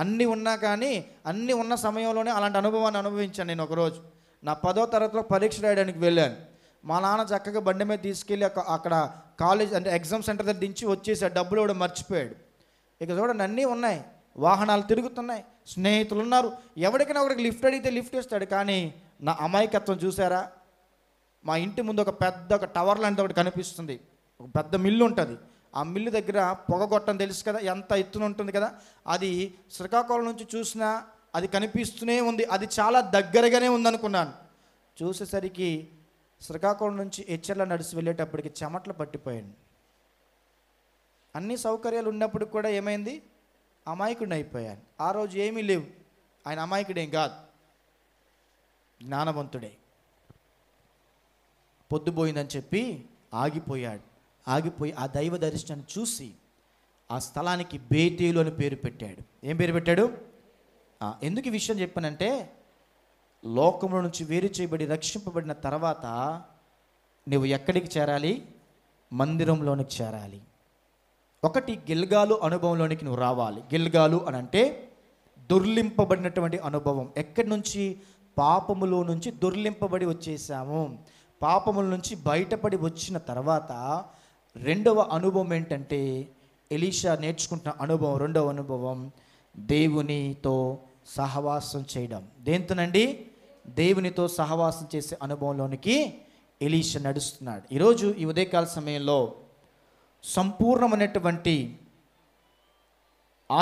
S1: అన్నీ ఉన్నా కానీ అన్నీ ఉన్న సమయంలోనే అలాంటి అనుభవాన్ని అనుభవించాను నేను ఒకరోజు నా పదో తరగతిలో పరీక్ష రాయడానికి వెళ్ళాను మా నాన్న చక్కగా బండి మీద తీసుకెళ్ళి అక్కడ కాలేజ్ అంటే ఎగ్జామ్ సెంటర్ దగ్గర దించి వచ్చేసే డబ్బులు కూడా మర్చిపోయాడు ఇక చూడండి అన్నీ ఉన్నాయి వాహనాలు తిరుగుతున్నాయి స్నేహితులు ఉన్నారు ఎవరికైనా ఒకరికి లిఫ్ట్ అడిగితే లిఫ్ట్ ఇస్తాడు కానీ నా అమాయకత్వం చూసారా మా ఇంటి ముందు ఒక పెద్ద ఒక టవర్ లాంటిది ఒకటి కనిపిస్తుంది ఒక పెద్ద మిల్లు ఉంటుంది ఆ మిల్లు దగ్గర పొగగొట్టం తెలుసు కదా ఎంత ఎత్తున ఉంటుంది కదా అది శ్రీకాకుళం నుంచి చూసినా అది కనిపిస్తూనే ఉంది అది చాలా దగ్గరగానే ఉందనుకున్నాను చూసేసరికి శ్రీకాకుళం నుంచి హెచ్చర్ల నడిచి వెళ్ళేటప్పటికి చెమట్లు పట్టిపోయాను అన్ని సౌకర్యాలు ఉన్నప్పుడు కూడా ఏమైంది అమాయకుడిని అయిపోయాను ఆ రోజు ఏమీ లేవు ఆయన అమాయకుడేం కాదు జ్ఞానవంతుడే పొద్దుపోయిందని చెప్పి ఆగిపోయాడు ఆగిపోయి ఆ దైవ దర్శనాన్ని చూసి ఆ స్థలానికి బేతేలు అని పేరు పెట్టాడు ఏం పేరు పెట్టాడు ఎందుకు ఈ విషయం చెప్పానంటే లోకంలో నుంచి వేరు చేయబడి రక్షింపబడిన తర్వాత నువ్వు ఎక్కడికి చేరాలి మందిరంలోనికి చేరాలి ఒకటి గిల్గాలు అనుభవంలోనికి నువ్వు రావాలి గిల్గాలు అని అంటే దుర్లింపబడినటువంటి అనుభవం ఎక్కడి నుంచి పాపములో నుంచి దుర్లింపబడి వచ్చేసాము పాపముల నుంచి బయటపడి వచ్చిన తర్వాత రెండవ అనుభవం ఏంటంటే ఎలీషా నేర్చుకుంటున్న అనుభవం రెండవ అనుభవం దేవునితో సహవాసం చేయడం దేంతోనండి దేవునితో సహవాసం చేసే అనుభవంలోనికి ఎలీష నడుస్తున్నాడు ఈరోజు ఈ ఉదయకాల సమయంలో సంపూర్ణమైనటువంటి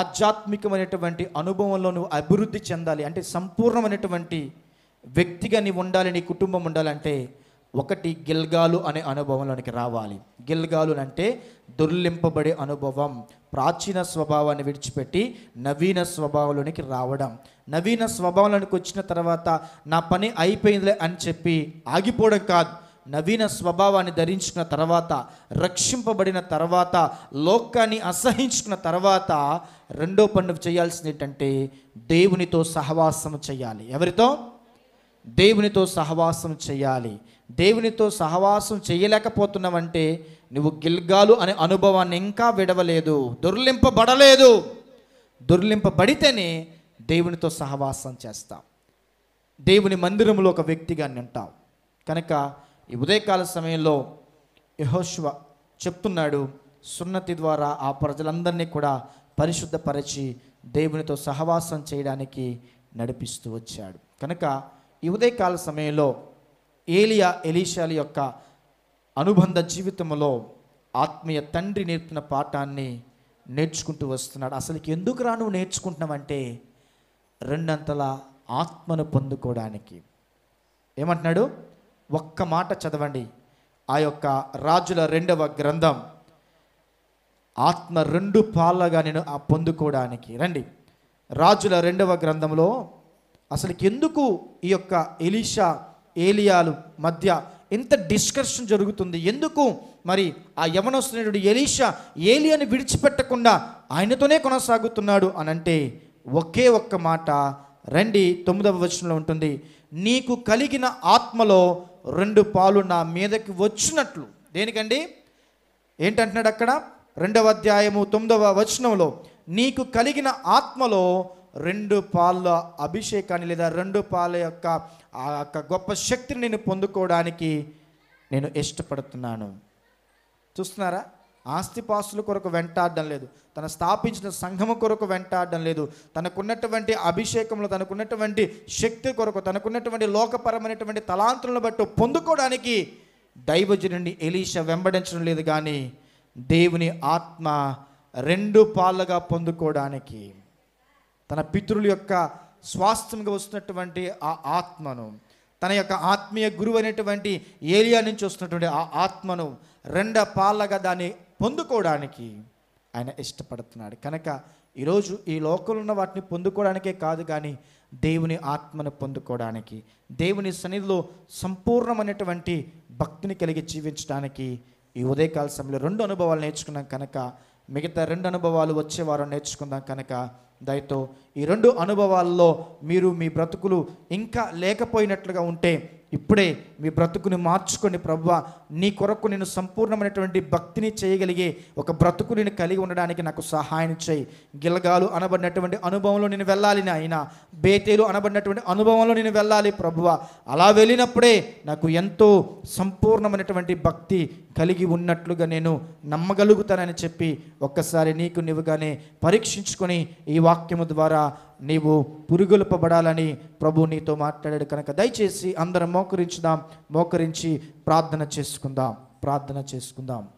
S1: ఆధ్యాత్మికమైనటువంటి అనుభవంలో నువ్వు అభివృద్ధి చెందాలి అంటే సంపూర్ణమైనటువంటి వ్యక్తిగా నీవు ఉండాలి నీ కుటుంబం ఉండాలంటే ఒకటి గిల్గాలు అనే అనుభవంలోనికి రావాలి గిల్గాలు అంటే దుర్లింపబడే అనుభవం ప్రాచీన స్వభావాన్ని విడిచిపెట్టి నవీన స్వభావంలోనికి రావడం నవీన స్వభావంలోనికి వచ్చిన తర్వాత నా పని అయిపోయిందిలే అని చెప్పి ఆగిపోవడం కాదు నవీన స్వభావాన్ని ధరించుకున్న తర్వాత రక్షింపబడిన తర్వాత లోకాన్ని అసహించుకున్న తర్వాత రెండో పనులు చేయాల్సింది ఏంటంటే దేవునితో సహవాసం చేయాలి ఎవరితో దేవునితో సహవాసం చేయాలి దేవునితో సహవాసం చేయలేకపోతున్నావంటే నువ్వు గిల్గాలు అనే అనుభవాన్ని ఇంకా విడవలేదు దుర్లింపబడలేదు దుర్లింపబడితేనే దేవునితో సహవాసం చేస్తావు దేవుని మందిరంలో ఒక వ్యక్తిగా నింటావు కనుక ఈ ఉదయకాల సమయంలో యహోశ్వ చెప్తున్నాడు సున్నతి ద్వారా ఆ ప్రజలందరినీ కూడా పరిశుద్ధపరిచి దేవునితో సహవాసం చేయడానికి నడిపిస్తూ వచ్చాడు కనుక ఈ ఉదయకాల సమయంలో ఏలియా ఎలీషాల యొక్క అనుబంధ జీవితంలో ఆత్మీయ తండ్రి నేర్పిన పాఠాన్ని నేర్చుకుంటూ వస్తున్నాడు అసలు ఎందుకు రా నువ్వు నేర్చుకుంటున్నావంటే రెండంతల ఆత్మను పొందుకోవడానికి ఏమంటున్నాడు ఒక్క మాట చదవండి ఆ యొక్క రాజుల రెండవ గ్రంథం ఆత్మ రెండు పాలగా నేను ఆ పొందుకోవడానికి రండి రాజుల రెండవ గ్రంథంలో అసలు ఎందుకు ఈ యొక్క ఎలీషా ఏలియాలు మధ్య ఎంత డిస్కషన్ జరుగుతుంది ఎందుకు మరి ఆ యవనస్తుడు ఎలీషా ఏలియాని విడిచిపెట్టకుండా ఆయనతోనే కొనసాగుతున్నాడు అని అంటే ఒకే ఒక్క మాట రండి తొమ్మిదవ వచనంలో ఉంటుంది నీకు కలిగిన ఆత్మలో రెండు పాలు నా మీదకి వచ్చినట్లు దేనికండి ఏంటంటున్నాడు అక్కడ రెండవ అధ్యాయము తొమ్మిదవ వచనంలో నీకు కలిగిన ఆత్మలో రెండు పాళ్ళ అభిషేకాన్ని లేదా రెండు పాల యొక్క ఆ యొక్క గొప్ప శక్తిని నేను పొందుకోవడానికి నేను ఇష్టపడుతున్నాను చూస్తున్నారా ఆస్తిపాస్తుల కొరకు వెంటాడడం లేదు తన స్థాపించిన సంఘము కొరకు వెంటాడడం లేదు తనకున్నటువంటి అభిషేకంలో తనకున్నటువంటి శక్తి కొరకు తనకున్నటువంటి లోకపరమైనటువంటి తలాంతులను బట్టి పొందుకోవడానికి దైవజనుని ఎలీష వెంబడించడం లేదు కానీ దేవుని ఆత్మ రెండు పాళ్ళుగా పొందుకోవడానికి తన పితృల యొక్క స్వాస్థముగా వస్తున్నటువంటి ఆ ఆత్మను తన యొక్క ఆత్మీయ గురువు అనేటువంటి ఏలియా నుంచి వస్తున్నటువంటి ఆ ఆత్మను రెండ పాళ్ళగా దాన్ని పొందుకోవడానికి ఆయన ఇష్టపడుతున్నాడు కనుక ఈరోజు ఈ లోకంలో ఉన్న వాటిని పొందుకోవడానికే కాదు కానీ దేవుని ఆత్మను పొందుకోవడానికి దేవుని సన్నిధిలో సంపూర్ణమైనటువంటి భక్తిని కలిగి జీవించడానికి ఈ ఉదయకాల సమయంలో రెండు అనుభవాలు నేర్చుకున్నాం కనుక మిగతా రెండు అనుభవాలు వచ్చేవారం నేర్చుకుందాం కనుక దయతో ఈ రెండు అనుభవాల్లో మీరు మీ బ్రతుకులు ఇంకా లేకపోయినట్లుగా ఉంటే ఇప్పుడే మీ బ్రతుకుని మార్చుకొని ప్రభు నీ కొరకు నేను సంపూర్ణమైనటువంటి భక్తిని చేయగలిగే ఒక బ్రతుకు నేను కలిగి ఉండడానికి నాకు సహాయం చేయి గిలగాలు అనబడినటువంటి అనుభవంలో నేను వెళ్ళాలి నాయన బేతేలు అనబడినటువంటి అనుభవంలో నేను వెళ్ళాలి ప్రభువ అలా వెళ్ళినప్పుడే నాకు ఎంతో సంపూర్ణమైనటువంటి భక్తి కలిగి ఉన్నట్లుగా నేను నమ్మగలుగుతానని చెప్పి ఒక్కసారి నీకు నువ్వుగానే పరీక్షించుకొని ఈ వాక్యము ద్వారా నీవు పురుగులుపబడాలని ప్రభు నీతో మాట్లాడాడు కనుక దయచేసి అందరం మోకరించుదాం మోకరించి ప్రార్థన చేసుకుందాం ప్రార్థన చేసుకుందాం